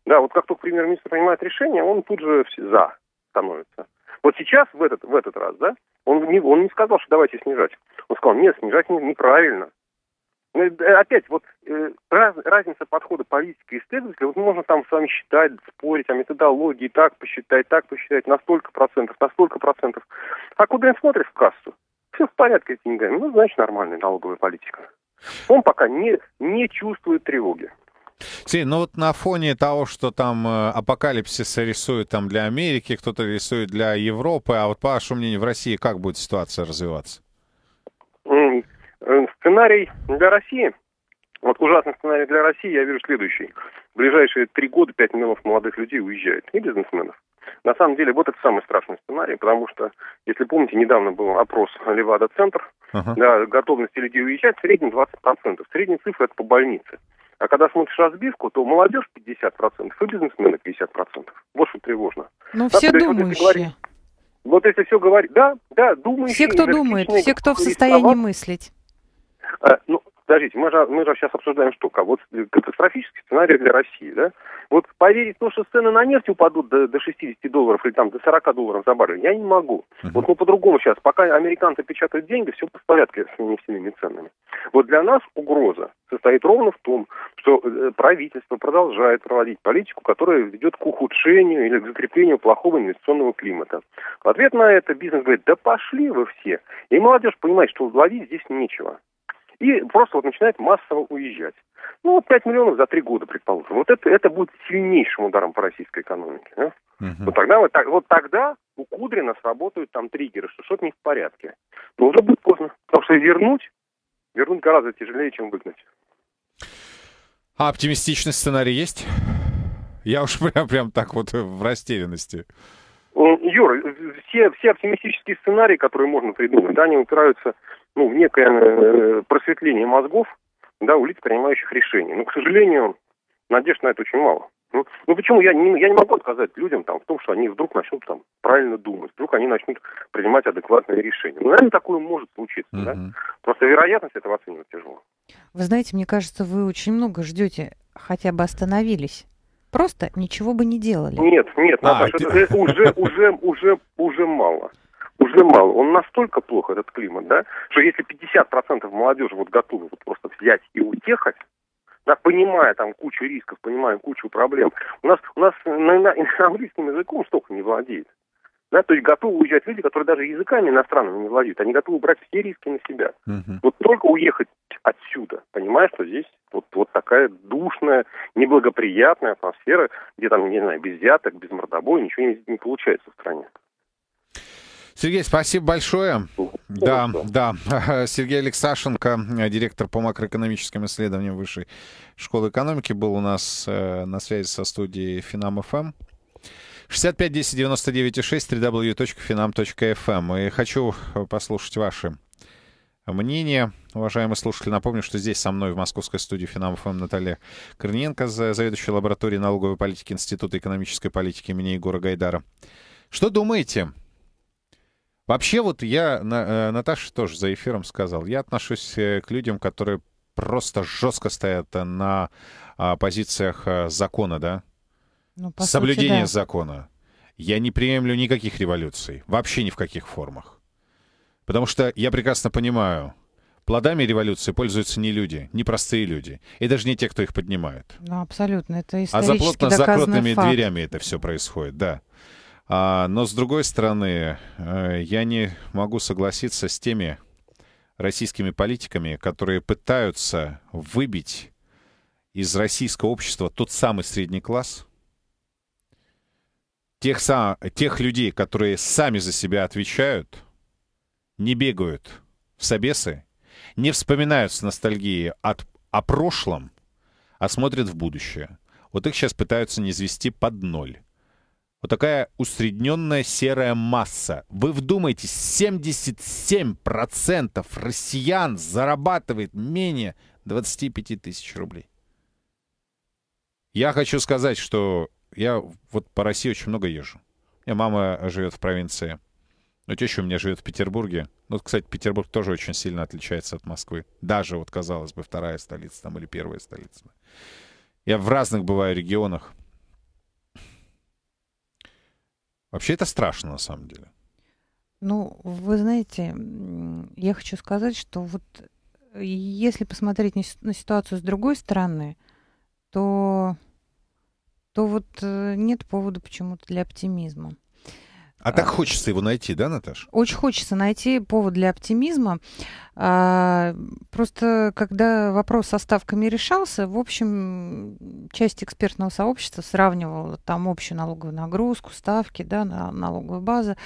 Speaker 4: Да, вот как только премьер-министр принимает решение, он тут же за становится. Вот сейчас, в этот, в этот раз, да, он не, он не сказал, что давайте снижать. Он сказал, нет, снижать не, неправильно. Э, опять вот э, раз, разница подхода политика и исследователя, вот можно там с вами считать, спорить о методологии, так посчитать, так посчитать, на столько процентов, на столько процентов. А куда им смотришь в кассу? Все в порядке с деньгами, ну, значит, нормальная налоговая политика. Он пока не, не чувствует тревоги.
Speaker 1: Си, ну вот на фоне того, что там э, апокалипсис рисует там для Америки, кто-то рисует для Европы, а вот по вашему мнению, в России как будет ситуация развиваться?
Speaker 4: Э, сценарий для России. Вот ужасный сценарий для России я вижу следующий. В ближайшие три года 5 миллионов молодых людей уезжают. И бизнесменов. На самом деле, вот это самый страшный сценарий, потому что, если помните, недавно был опрос Левада-центр, uh-huh. да, готовности людей уезжать в среднем 20%. Средняя цифра – это по больнице. А когда смотришь разбивку, то молодежь 50% и бизнесмены 50%. Вот что тревожно.
Speaker 2: Ну, все да, думающие. Вот
Speaker 4: если, вот если все говорить... Да, да,
Speaker 2: думающие. Все, кто думает, все, кто в состоянии мыслить.
Speaker 4: А, ну, подождите, мы же, мы же сейчас обсуждаем что? А вот э, катастрофический сценарий для России, да? Вот поверить в ну, то, что цены на нефть упадут до, до 60 долларов или там до 40 долларов за баррель, я не могу. Uh-huh. Вот мы по-другому сейчас, пока американцы печатают деньги, все в порядке с нефтяными ценами. Вот для нас угроза состоит ровно в том, что э, правительство продолжает проводить политику, которая ведет к ухудшению или к закреплению плохого инвестиционного климата. В ответ на это бизнес говорит, да пошли вы все. И молодежь понимает, что владеть здесь нечего и просто вот начинает массово уезжать. Ну, 5 миллионов за 3 года, предположим. Вот это, это будет сильнейшим ударом по российской экономике. Да? Угу. Вот, тогда, вот, так, вот тогда у Кудрина сработают там триггеры, что что-то не в порядке. Но уже будет поздно. Потому что вернуть, вернуть гораздо тяжелее, чем выгнать.
Speaker 1: А оптимистичный сценарий есть? Я уж прям, прям так вот в растерянности.
Speaker 4: Юра, все, все оптимистические сценарии, которые можно придумать, да, они упираются ну, некое э, просветление мозгов да, у лиц, принимающих решения. Но, к сожалению, надежд на это очень мало. Ну, ну почему я не, я не могу отказать людям там, в том, что они вдруг начнут там правильно думать, вдруг они начнут принимать адекватные решения. Ну, наверное, такое может случиться, угу. да? Просто вероятность этого оценивать тяжело.
Speaker 2: Вы знаете, мне кажется, вы очень много ждете, хотя бы остановились. Просто ничего бы не делали. Нет,
Speaker 4: нет, а, это, ты... это уже, уже, уже, уже мало уже мало. Он настолько плохо, этот климат, да, что если 50% молодежи вот готовы вот просто взять и утехать, да, понимая там кучу рисков, понимая кучу проблем, у нас, у нас на, на, на английском языком столько не владеет. Да, то есть готовы уезжать люди, которые даже языками иностранными не владеют. Они готовы брать все риски на себя. Угу. Вот только уехать отсюда, понимая, что здесь вот, вот такая душная, неблагоприятная атмосфера, где там, не знаю, без взяток, без мордобоя, ничего не, не получается в стране.
Speaker 1: Сергей, спасибо большое. Да, да. Сергей Алексашенко, директор по макроэкономическим исследованиям Высшей школы экономики, был у нас э, на связи со студией Финам-ФМ. 65 10 99 6 www.finam.fm. И хочу э, послушать ваши мнения, Уважаемые слушатели, напомню, что здесь со мной в московской студии Финам ФМ эм Наталья Корниенко, заведующая лабораторией налоговой политики Института экономической политики имени Егора Гайдара. Что думаете? Вообще вот я, э, Наташа тоже за эфиром сказал, я отношусь э, к людям, которые просто жестко стоят на а, позициях э, закона, да? Ну, Соблюдение сути, да. закона. Я не приемлю никаких революций, вообще ни в каких формах. Потому что я прекрасно понимаю, плодами революции пользуются не люди, не простые люди, и даже не те, кто их поднимает.
Speaker 2: Ну, абсолютно, это исторически А за плотно закрытыми дверями
Speaker 1: это все происходит, да. А, но, с другой стороны, э, я не могу согласиться с теми российскими политиками, которые пытаются выбить из российского общества тот самый средний класс, тех, сам, тех людей, которые сами за себя отвечают, не бегают в собесы, не вспоминают с ностальгией от, о прошлом, а смотрят в будущее. Вот их сейчас пытаются не извести под ноль вот такая усредненная серая масса. Вы вдумайтесь, 77% россиян зарабатывает менее 25 тысяч рублей. Я хочу сказать, что я вот по России очень много езжу. У меня мама живет в провинции. Но теща у меня живет в Петербурге. Ну, кстати, Петербург тоже очень сильно отличается от Москвы. Даже, вот, казалось бы, вторая столица там или первая столица. Я в разных бываю регионах. Вообще это страшно на самом деле.
Speaker 2: Ну, вы знаете, я хочу сказать, что вот э, если посмотреть на ситуацию с другой стороны, то, то вот э, нет повода почему-то для оптимизма.
Speaker 1: А так а. хочется его найти, да, Наташа?
Speaker 2: Очень хочется найти повод для оптимизма. А, просто когда вопрос со ставками решался, в общем, часть экспертного сообщества сравнивала там общую налоговую нагрузку, ставки, да, на налоговую базу.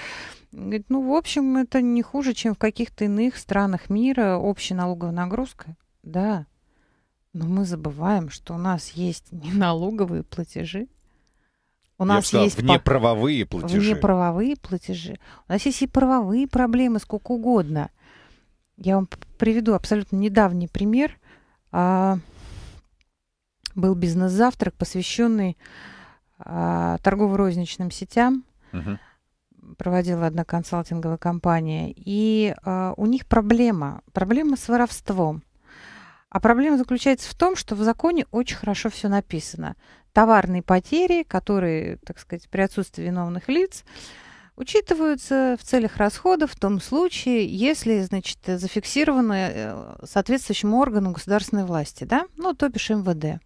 Speaker 2: Говорит, ну, в общем, это не хуже, чем в каких-то иных странах мира общая налоговая нагрузка. Да, но мы забываем, что у нас есть неналоговые платежи,
Speaker 1: у нас сказал, есть внеправовые правовые платежи. Внеправовые
Speaker 2: платежи. У нас есть и правовые проблемы сколько угодно. Я вам приведу абсолютно недавний пример. А, был бизнес-завтрак, посвященный а, торгово-розничным сетям. Угу. Проводила одна консалтинговая компания. И а, у них проблема. Проблема с воровством. А проблема заключается в том, что в законе очень хорошо все написано. Товарные потери, которые, так сказать, при отсутствии виновных лиц, учитываются в целях расходов в том случае, если, значит, зафиксированы э, соответствующим органу государственной власти, да, ну, то бишь МВД.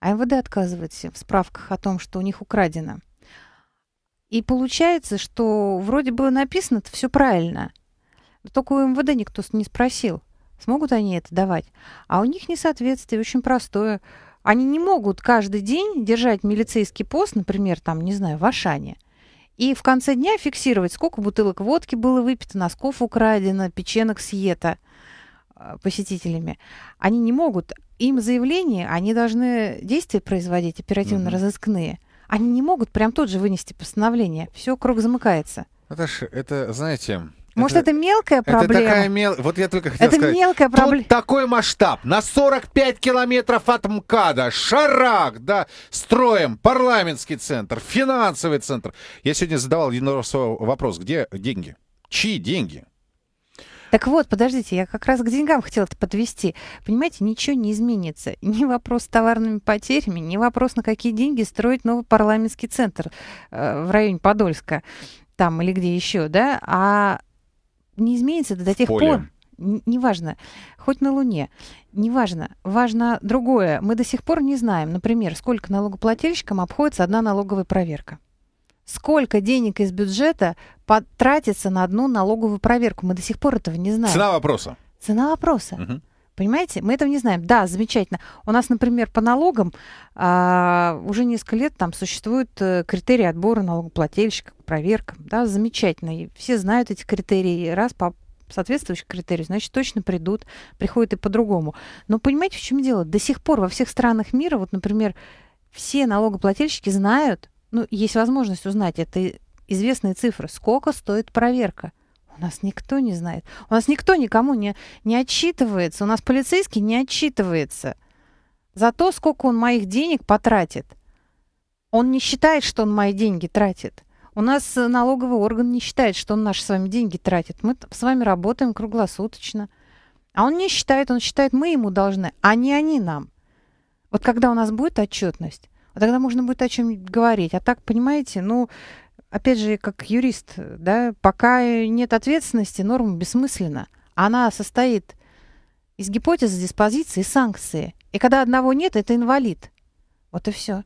Speaker 2: А МВД отказывается в справках о том, что у них украдено. И получается, что вроде бы написано все правильно, только у МВД никто не спросил – Смогут они это давать? А у них несоответствие очень простое. Они не могут каждый день держать милицейский пост, например, там, не знаю, в Ашане, и в конце дня фиксировать, сколько бутылок водки было выпито, носков украдено, печенок съето э, посетителями. Они не могут. Им заявление, они должны действия производить оперативно-розыскные. Они не могут прям тот же вынести постановление. Все, круг замыкается.
Speaker 1: Наташа, это, знаете, может,
Speaker 2: это, это мелкая проблема? Это такая мел...
Speaker 1: Вот я только хотел это сказать. Это мелкая проблема. такой масштаб. На 45 километров от МКАДа, Шарак, да, строим парламентский центр, финансовый центр. Я сегодня задавал Ленорсу вопрос, где деньги? Чьи деньги?
Speaker 2: Так вот, подождите, я как раз к деньгам хотела это подвести. Понимаете, ничего не изменится. Ни вопрос с товарными потерями, ни вопрос, на какие деньги строить новый парламентский центр э, в районе Подольска там или где еще, да, а не изменится до тех поле. пор, неважно, хоть на Луне, неважно, важно другое. Мы до сих пор не знаем, например, сколько налогоплательщикам обходится одна налоговая проверка. Сколько денег из бюджета потратится на одну налоговую проверку? Мы до сих пор этого не знаем. Цена вопроса. Цена вопроса. Угу. Понимаете, мы этого не знаем. Да, замечательно. У нас, например, по налогам а, уже несколько лет там существуют э, критерии отбора налогоплательщиков проверкам. Да, замечательно. И все знают эти критерии. Раз по соответствующих критерий, значит, точно придут, приходят и по-другому. Но понимаете, в чем дело? До сих пор во всех странах мира, вот, например, все налогоплательщики знают, ну, есть возможность узнать, это известные цифры, сколько стоит проверка. У нас никто не знает. У нас никто никому не, не отчитывается. У нас полицейский не отчитывается за то, сколько он моих денег потратит. Он не считает, что он мои деньги тратит. У нас налоговый орган не считает, что он наши с вами деньги тратит. Мы с вами работаем круглосуточно. А он не считает, он считает, мы ему должны, а не они нам. Вот когда у нас будет отчетность, вот тогда можно будет о чем говорить. А так, понимаете, ну, опять же, как юрист, да, пока нет ответственности, норма бессмысленна. Она состоит из гипотезы, диспозиции и санкции. И когда одного нет, это инвалид. Вот и все.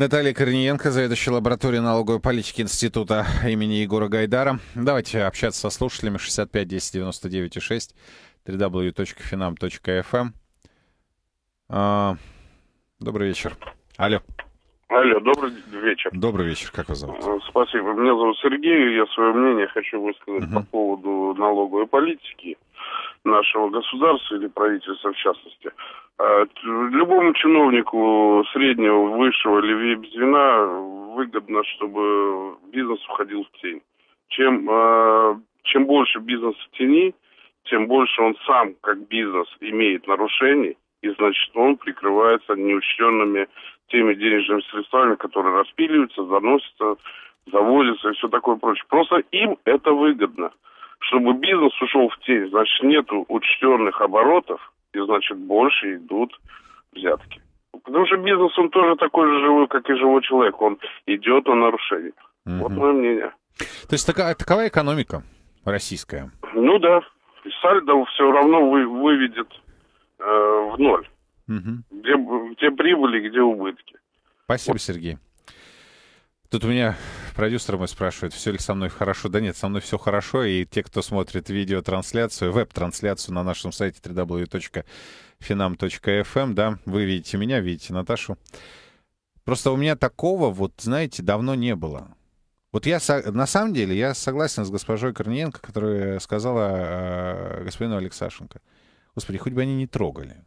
Speaker 1: Наталья Корниенко, заведующая лабораторией налоговой политики Института имени Егора Гайдара. Давайте общаться со слушателями 65 10 99 6 www.finam.fm. Добрый вечер. Алло. Алло,
Speaker 3: добрый вечер.
Speaker 1: Добрый вечер, как вас зовут?
Speaker 3: Э, спасибо, меня зовут Сергей, я свое мнение хочу
Speaker 4: высказать угу. по поводу налоговой политики нашего государства или правительства
Speaker 3: в частности. Э, любому чиновнику среднего, высшего или
Speaker 4: вип-звена выгодно, чтобы бизнес уходил в тень. Чем, э, чем больше бизнес в тени, тем больше он сам, как бизнес, имеет нарушений, и значит он прикрывается неучтенными теми денежными средствами, которые распиливаются, заносятся, заводятся и все такое прочее. Просто им это выгодно. Чтобы бизнес ушел в тень, значит, нет учтенных оборотов, и, значит, больше идут взятки. Потому что бизнес, он тоже такой же живой, как и живой человек. Он идет на нарушение. Угу. Вот мое мнение.
Speaker 1: То есть такая, такова экономика российская?
Speaker 4: Ну да. И сальдо все равно вы, выведет э, в ноль. Угу. Где, где прибыли, где убытки.
Speaker 1: Спасибо, вот. Сергей. Тут у меня продюсер мой спрашивает, все ли со мной хорошо. Да нет, со мной все хорошо. И те, кто смотрит видеотрансляцию, веб-трансляцию на нашем сайте www.finam.fm, да, вы видите меня, видите Наташу. Просто у меня такого, вот, знаете, давно не было. Вот я, на самом деле, я согласен с госпожой Корниенко, которая сказала э, господину Алексашенко. Господи, хоть бы они не трогали.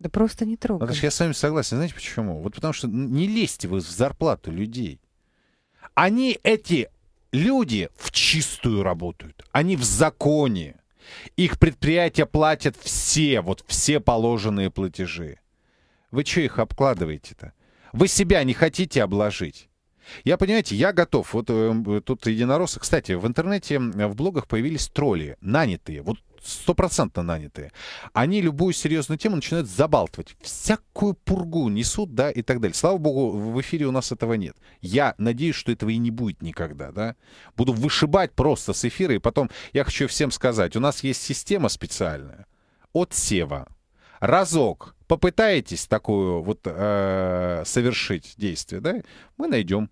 Speaker 1: Да просто не трогай. Наташа, я с вами согласен. Знаете почему? Вот потому что не лезьте вы в зарплату людей. Они, эти люди, в чистую работают. Они в законе. Их предприятия платят все, вот все положенные платежи. Вы что их обкладываете-то? Вы себя не хотите обложить? Я, понимаете, я готов. Вот э, тут единороссы. Кстати, в интернете, в блогах появились тролли, нанятые. Вот стопроцентно нанятые, они любую серьезную тему начинают забалтывать. Всякую пургу несут, да, и так далее. Слава богу, в эфире у нас этого нет. Я надеюсь, что этого и не будет никогда, да. Буду вышибать просто с эфира, и потом я хочу всем сказать, у нас есть система специальная от сева. Разок попытаетесь такую вот э, совершить действие, да, мы найдем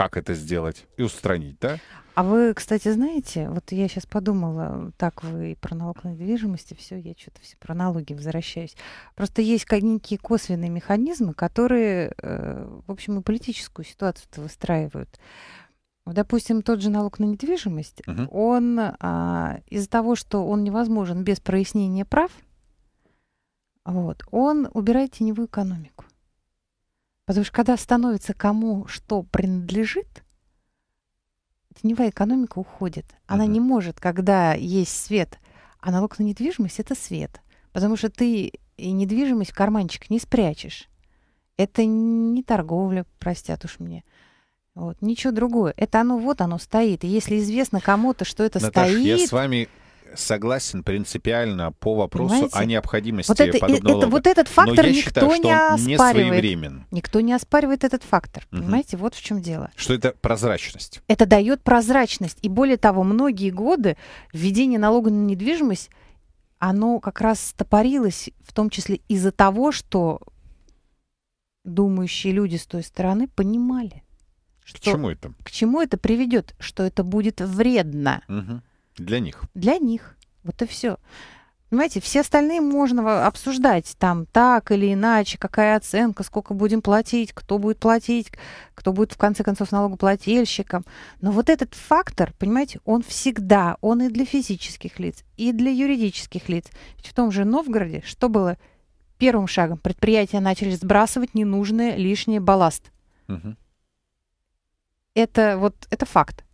Speaker 1: как это сделать и устранить, да? А вы,
Speaker 2: кстати, знаете, вот я сейчас подумала, так вы и про налог на недвижимость, и все, я что-то все про налоги возвращаюсь. Просто есть некие косвенные механизмы, которые, э, в общем, и политическую ситуацию-то выстраивают. Допустим, тот же налог на недвижимость, угу. он а, из-за того, что он невозможен без прояснения прав, вот, он убирает теневую экономику. Потому что когда становится кому что принадлежит, теневая экономика уходит. Она mm-hmm. не может, когда есть свет, а налог на недвижимость это свет. Потому что ты и недвижимость в карманчик не спрячешь. Это не торговля, простят уж мне. Вот, ничего другое. Это оно вот оно стоит. И если известно кому-то, что это Наташа, стоит. Я с
Speaker 1: вами согласен принципиально по вопросу Понимаете? о необходимости вот это, подобного это, Вот этот фактор Но я никто считаю, что не оспаривает. Не своевремен.
Speaker 2: Никто не оспаривает этот фактор. Угу. Понимаете, вот в чем дело.
Speaker 1: Что это прозрачность.
Speaker 2: Это дает прозрачность. И более того, многие годы введение налога на недвижимость, оно как раз стопорилось, в том числе из-за того, что думающие люди с той стороны понимали. Что, к чему это? К чему это приведет? Что это будет вредно.
Speaker 1: Угу. Для них.
Speaker 2: Для них. Вот и все. Понимаете, все остальные можно обсуждать там так или иначе, какая оценка, сколько будем платить, кто будет платить, кто будет в конце концов налогоплательщиком. Но вот этот фактор, понимаете, он всегда, он и для физических лиц, и для юридических лиц. Ведь в том же Новгороде что было первым шагом? Предприятия начали сбрасывать ненужный лишний балласт. Угу. Это вот это факт.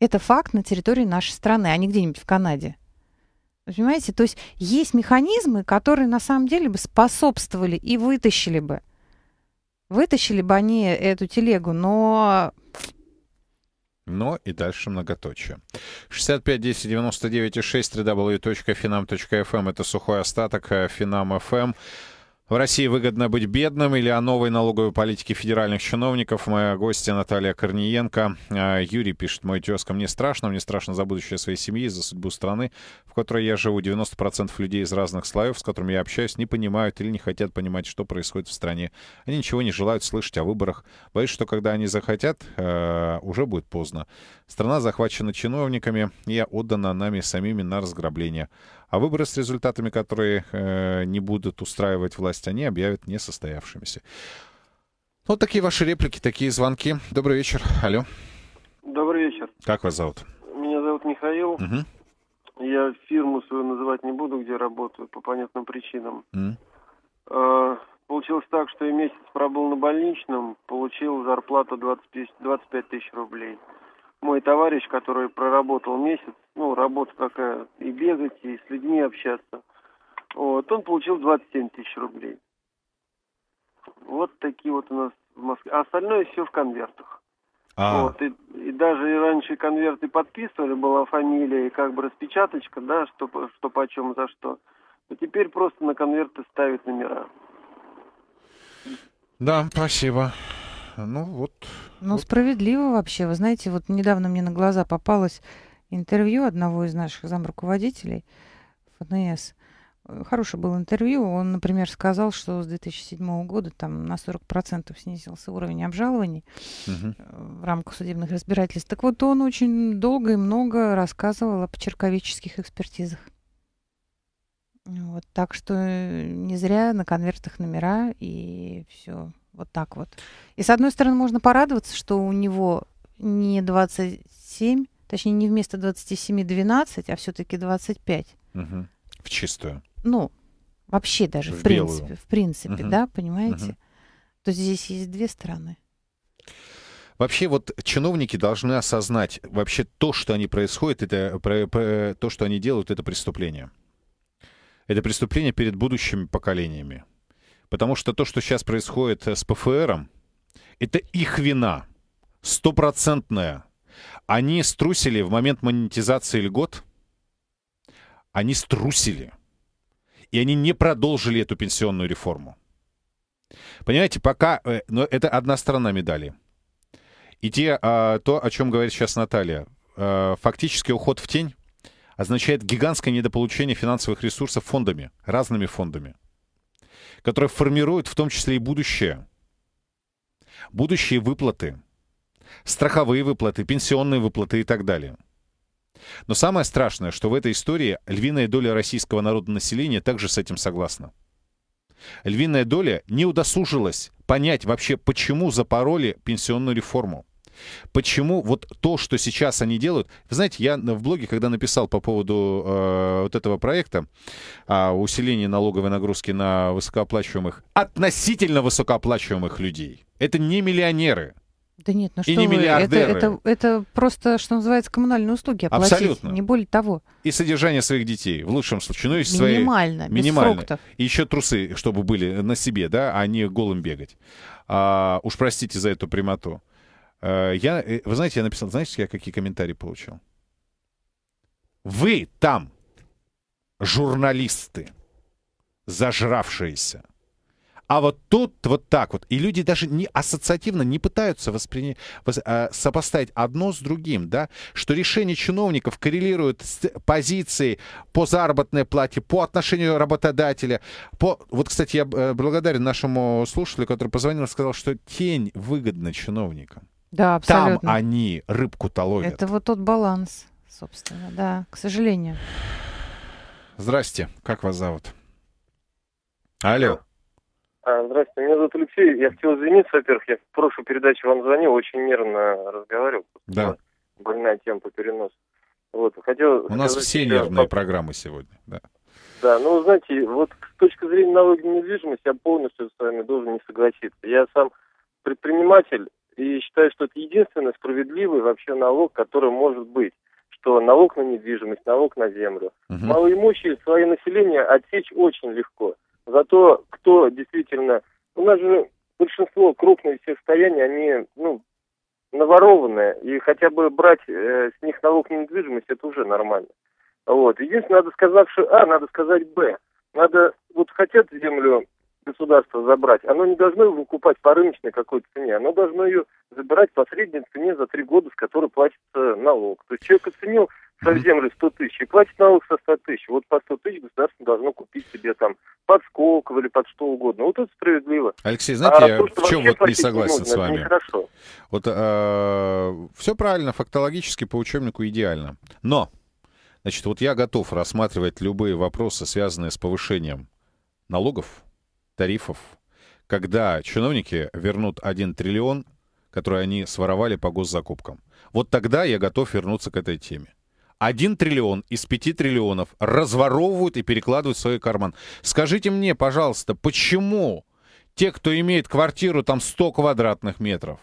Speaker 2: Это факт на территории нашей страны, а не где-нибудь в Канаде. Понимаете? То есть есть механизмы, которые на самом деле бы способствовали и вытащили бы. Вытащили бы они эту телегу, но
Speaker 1: но и дальше многоточие. 65 10 99 и 6 www.finam.fm эм это сухой остаток э, Финам FM. В России выгодно быть бедным или о новой налоговой политике федеральных чиновников. Моя гостья Наталья Корниенко. А, Юрий пишет, мой тезка, мне страшно, мне страшно за будущее своей семьи, за судьбу страны, в которой я живу. 90% людей из разных слоев, с которыми я общаюсь, не понимают или не хотят понимать, что происходит в стране. Они ничего не желают слышать о выборах. Боюсь, что когда они захотят, э, уже будет поздно. Страна захвачена чиновниками и отдана нами самими на разграбление. А выборы с результатами, которые э, не будут устраивать власть, они объявят несостоявшимися. Вот такие ваши реплики, такие звонки. Добрый вечер. Алло.
Speaker 4: Добрый вечер. Как вас зовут? Меня зовут Михаил.
Speaker 1: Угу.
Speaker 4: Я фирму свою называть не буду, где работаю, по понятным причинам. Угу. А, получилось так, что я месяц пробыл на больничном, получил зарплату 20, 25 тысяч рублей мой товарищ, который проработал месяц, ну, работа такая, и бегать, и с людьми общаться. Вот, он получил 27 тысяч рублей. Вот такие вот у нас в Москве. А остальное все в конвертах. А. Вот, и, и даже и раньше конверты подписывали, была фамилия и как бы распечаточка, да, что, что почем, за что. А теперь просто на конверты ставят номера.
Speaker 1: Да, спасибо. Ну вот.
Speaker 2: Ну вот. справедливо вообще. Вы знаете, вот недавно мне на глаза попалось интервью одного из наших замруководителей ФНС. Э, хорошее было интервью. Он, например, сказал, что с 2007 года там на 40% снизился уровень обжалований угу. в рамках судебных разбирательств. Так вот, он очень долго и много рассказывал о почерковических экспертизах. Вот, так что э, не зря на конвертах номера и все вот так вот. И с одной стороны, можно порадоваться, что у него не 27, точнее, не вместо 27 12, а все-таки 25.
Speaker 1: Угу. В чистую.
Speaker 2: Ну, вообще даже, в, в принципе, белую. в принципе, угу. да, понимаете? Угу. То есть здесь есть две стороны.
Speaker 1: Вообще вот чиновники должны осознать, вообще то, что они происходят, это про, про, то, что они делают, это преступление. Это преступление перед будущими поколениями. Потому что то, что сейчас происходит э, с ПФРом, это их вина, стопроцентная. Они струсили в момент монетизации льгот, они струсили. И они не продолжили эту пенсионную реформу. Понимаете, пока... Э, но это одна сторона медали. И те, а, то, о чем говорит сейчас Наталья, э, фактически уход в тень означает гигантское недополучение финансовых ресурсов фондами, разными фондами которые формируют в том числе и будущее. Будущие выплаты, страховые выплаты, пенсионные выплаты и так далее. Но самое страшное, что в этой истории львиная доля российского народа населения также с этим согласна. Львиная доля не удосужилась понять вообще, почему запороли пенсионную реформу. Почему вот то, что сейчас они делают... Вы знаете, я в блоге, когда написал по поводу э, вот этого проекта о а, усилении налоговой нагрузки на высокооплачиваемых, относительно высокооплачиваемых людей, это не миллионеры, да нет, ну и не вы, это, это,
Speaker 2: это просто, что называется, коммунальные услуги оплатить, Абсолютно. не более того.
Speaker 1: И содержание своих детей, в лучшем случае. Ну, и свои, минимально, минимально. без фруктов. И еще трусы, чтобы были на себе, да, а не голым бегать. А, уж простите за эту прямоту. Э, я, э, вы знаете, я написал, знаете, я какие комментарии получил? Вы там, журналисты, зажравшиеся. А вот тут вот так вот. И люди даже не ассоциативно не пытаются воспринять, э, сопоставить одно с другим, да, что решение чиновников коррелирует с позицией по заработной плате, по отношению работодателя. По... Вот, кстати, я благодарен нашему слушателю, который позвонил и сказал, что тень выгодна чиновникам. Да, абсолютно. Там они рыбку-то ловят. Это
Speaker 2: вот тот баланс,
Speaker 1: собственно,
Speaker 2: да, к сожалению.
Speaker 1: Здрасте, как вас зовут? Алло.
Speaker 4: А,
Speaker 2: Здравствуйте, меня зовут Алексей. Я хотел извиниться, во-первых, я
Speaker 4: в прошлую передачу вам звонил, очень нервно разговаривал. Да. Больная тема по переносу. Вот, хотел У нас все нервные
Speaker 1: по... программы сегодня, да.
Speaker 4: Да, ну, знаете, вот с точки зрения налоги на недвижимость я полностью с вами должен не согласиться. Я сам предприниматель, и считаю, что это единственный справедливый вообще налог, который может быть что налог на недвижимость, налог на землю. Угу. Малоимущие свои население отсечь очень легко. Зато кто действительно... У нас же большинство крупных состояний они, ну, наворованные, и хотя бы брать э, с них налог на недвижимость, это уже нормально. Вот. Единственное, надо сказать, что А, надо сказать Б. Надо, вот хотят землю государство забрать, оно не должно его выкупать по рыночной какой-то цене, оно должно ее забирать по средней цене за три года, с которой платится налог. То есть человек оценил со земли 100 тысяч и платит налог со 100 тысяч. Вот по 100 тысяч государство должно купить себе там под Сколково или под что угодно. Вот это справедливо. Алексей, знаете, а я то, в чем вот не согласен нужно,
Speaker 1: с вами? Нехорошо. Вот э, а, все правильно, фактологически по учебнику идеально. Но, значит, вот я готов рассматривать любые вопросы, связанные с повышением налогов, тарифов, когда чиновники вернут 1 триллион, который они своровали по госзакупкам. Вот тогда я готов вернуться к этой теме. Один триллион из пяти триллионов разворовывают и перекладывают в свой карман. Скажите мне, пожалуйста, почему те, кто имеет квартиру там 100 квадратных метров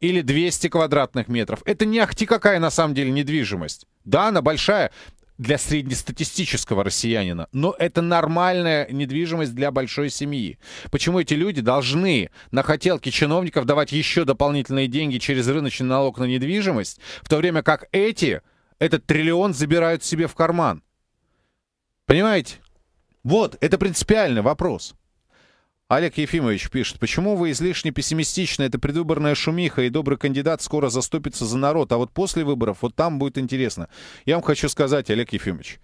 Speaker 1: или 200 квадратных метров, это не ахти какая на самом деле недвижимость. Да, она большая, для среднестатистического россиянина, но это нормальная недвижимость для большой семьи. Почему эти люди должны на хотелке чиновников давать еще дополнительные деньги через рыночный налог на недвижимость, в то время как эти этот триллион забирают себе в карман? Понимаете? Вот, это принципиальный вопрос. Олег Ефимович пишет, почему вы излишне пессимистичны? Это предвыборная шумиха, и добрый кандидат скоро заступится за народ, а вот после выборов вот там будет интересно. Я вам хочу сказать, Олег Ефимович,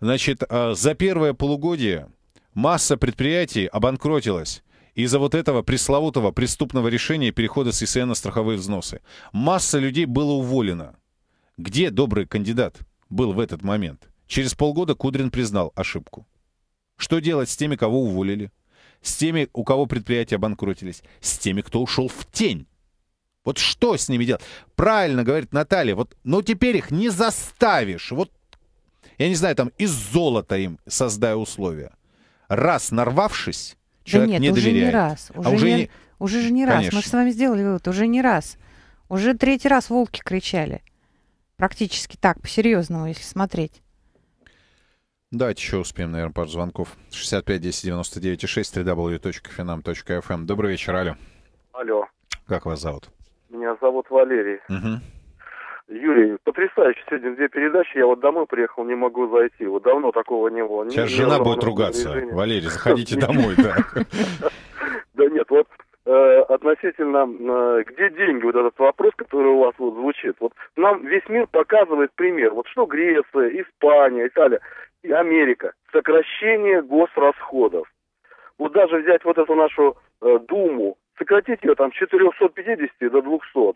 Speaker 1: значит, э, за первое полугодие масса предприятий обанкротилась из-за вот этого пресловутого преступного решения перехода с ИСН на страховые взносы. Масса людей была уволена. Где добрый кандидат был в этот момент? Через полгода Кудрин признал ошибку. Что делать с теми, кого уволили? с теми, у кого предприятия банкротились, с теми, кто ушел в тень. Вот что с ними делать? Правильно говорит Наталья, вот, но ну, теперь их не заставишь. Вот, я не знаю, там из золота им создай условия. Раз нарвавшись, человек да нет, не уже доверяет. Не раз. Уже а уже не, не... Уже же не раз. Конечно. Мы же с
Speaker 2: вами сделали вывод, уже не раз. Уже третий раз волки кричали. Практически так, по-серьезному, если смотреть.
Speaker 1: Давайте еще успеем, наверное, пару звонков. 65 10 99 6 www.finam.fm. Добрый вечер, алло. Алло. Как вас зовут?
Speaker 3: Меня зовут Валерий. Угу. Юрий, потрясающе. Сегодня две передачи. Я вот домой приехал, не могу зайти. Вот давно такого не было. Сейчас не жена будет ругаться. Движения. Валерий, заходите домой, Да нет, вот э, относительно, э, где деньги, вот этот вопрос, который у вас вот звучит. Вот нам весь мир показывает пример. Вот что Греция, Испания, Италия и Америка. Сокращение госрасходов. Вот даже взять вот эту нашу э, Думу, сократить ее там с 450 до 200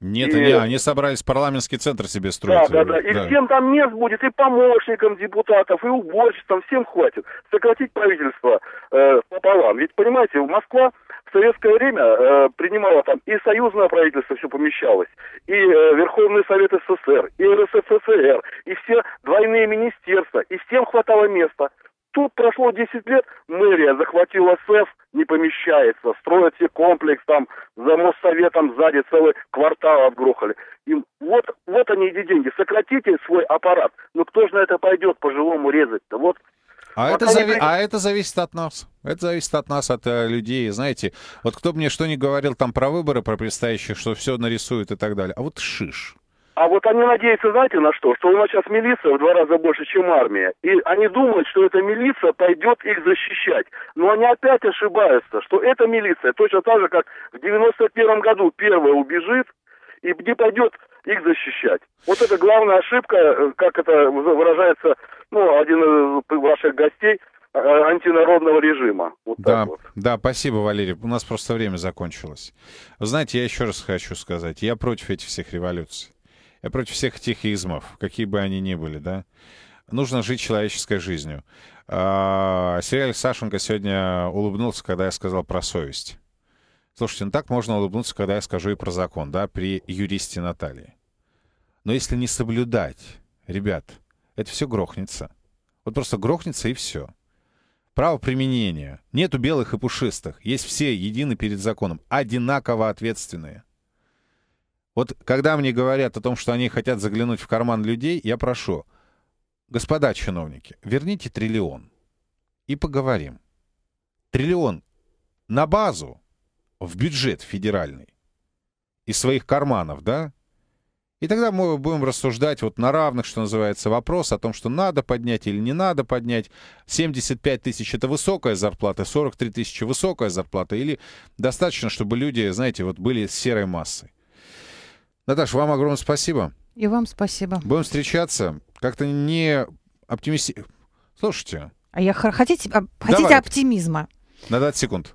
Speaker 1: нет, и... не, они собрались парламентский центр себе строить. Да, да, э, да. И да. всем
Speaker 3: там мест будет, и помощникам депутатов, и уборщицам, всем хватит. Сократить правительство э, пополам. Ведь, понимаете, Москва в советское время э, принимала там и союзное правительство все помещалось, и э, Верховный Совет СССР, и РСФСР, и все двойные министерства, и всем хватало места. Тут прошло 10 лет, мэрия захватила СФ, не помещается, строят себе комплекс, там за Моссоветом сзади целый квартал отгрохали. Им вот, вот они эти деньги, сократите свой аппарат. Ну кто же на это пойдет по-жилому резать-то? Вот а это, зави... а
Speaker 1: это зависит от нас. Это зависит от нас, от э, людей. Знаете, вот кто мне что не говорил там про выборы, про предстоящих, что все нарисуют и так далее. А вот шиш.
Speaker 3: А вот они надеются, знаете, на что? Что у нас сейчас милиция в два раза больше, чем армия. И они думают, что эта милиция пойдет их защищать. Но они опять ошибаются, что эта милиция точно так же, как в 91 году первая убежит и не пойдет их защищать. Вот это главная ошибка, э, как это выражается, ну, один из э, ваших гостей, э, антинародного режима. Вот
Speaker 1: да, вот. да, спасибо, Валерий. У нас просто время закончилось. Знаете, я еще раз хочу сказать, я против этих всех революций. Я против всех этих измов, какие бы они ни были, да. Нужно жить человеческой жизнью. А, сериал Сашенко сегодня улыбнулся, когда я сказал про совесть. Слушайте, ну так можно улыбнуться, когда я скажу и про закон, да, при юристе Наталье. Но если не соблюдать, ребят, это все грохнется. Вот просто грохнется и все. Право применения. Нету белых и пушистых. Есть все едины перед законом. Одинаково ответственные. Вот когда мне говорят о том, что они хотят заглянуть в карман людей, я прошу, господа чиновники, верните триллион и поговорим. Триллион на базу, в бюджет федеральный, из своих карманов, да? И тогда мы будем рассуждать вот на равных, что называется, вопрос о том, что надо поднять или не надо поднять. 75 тысяч — это высокая зарплата, 43 тысячи — высокая зарплата. Или достаточно, чтобы люди, знаете, вот были с серой массой. Наташа, вам огромное спасибо.
Speaker 2: И вам спасибо.
Speaker 1: Будем встречаться. Как-то не оптимисти... Слушайте.
Speaker 2: А я хотите, а, хотите оптимизма?
Speaker 1: На 20 секунд.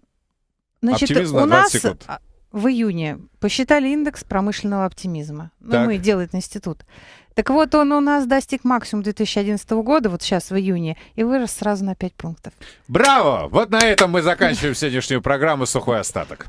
Speaker 1: Значит, Оптимизм у нас секунд. А,
Speaker 2: в июне посчитали индекс промышленного оптимизма. Ну, так. мы делает институт. Так вот, он у нас достиг максимум 2011 года, вот сейчас в июне, и вырос сразу на 5 пунктов.
Speaker 1: Браво! Вот на этом мы заканчиваем сегодняшнюю программу «Сухой остаток».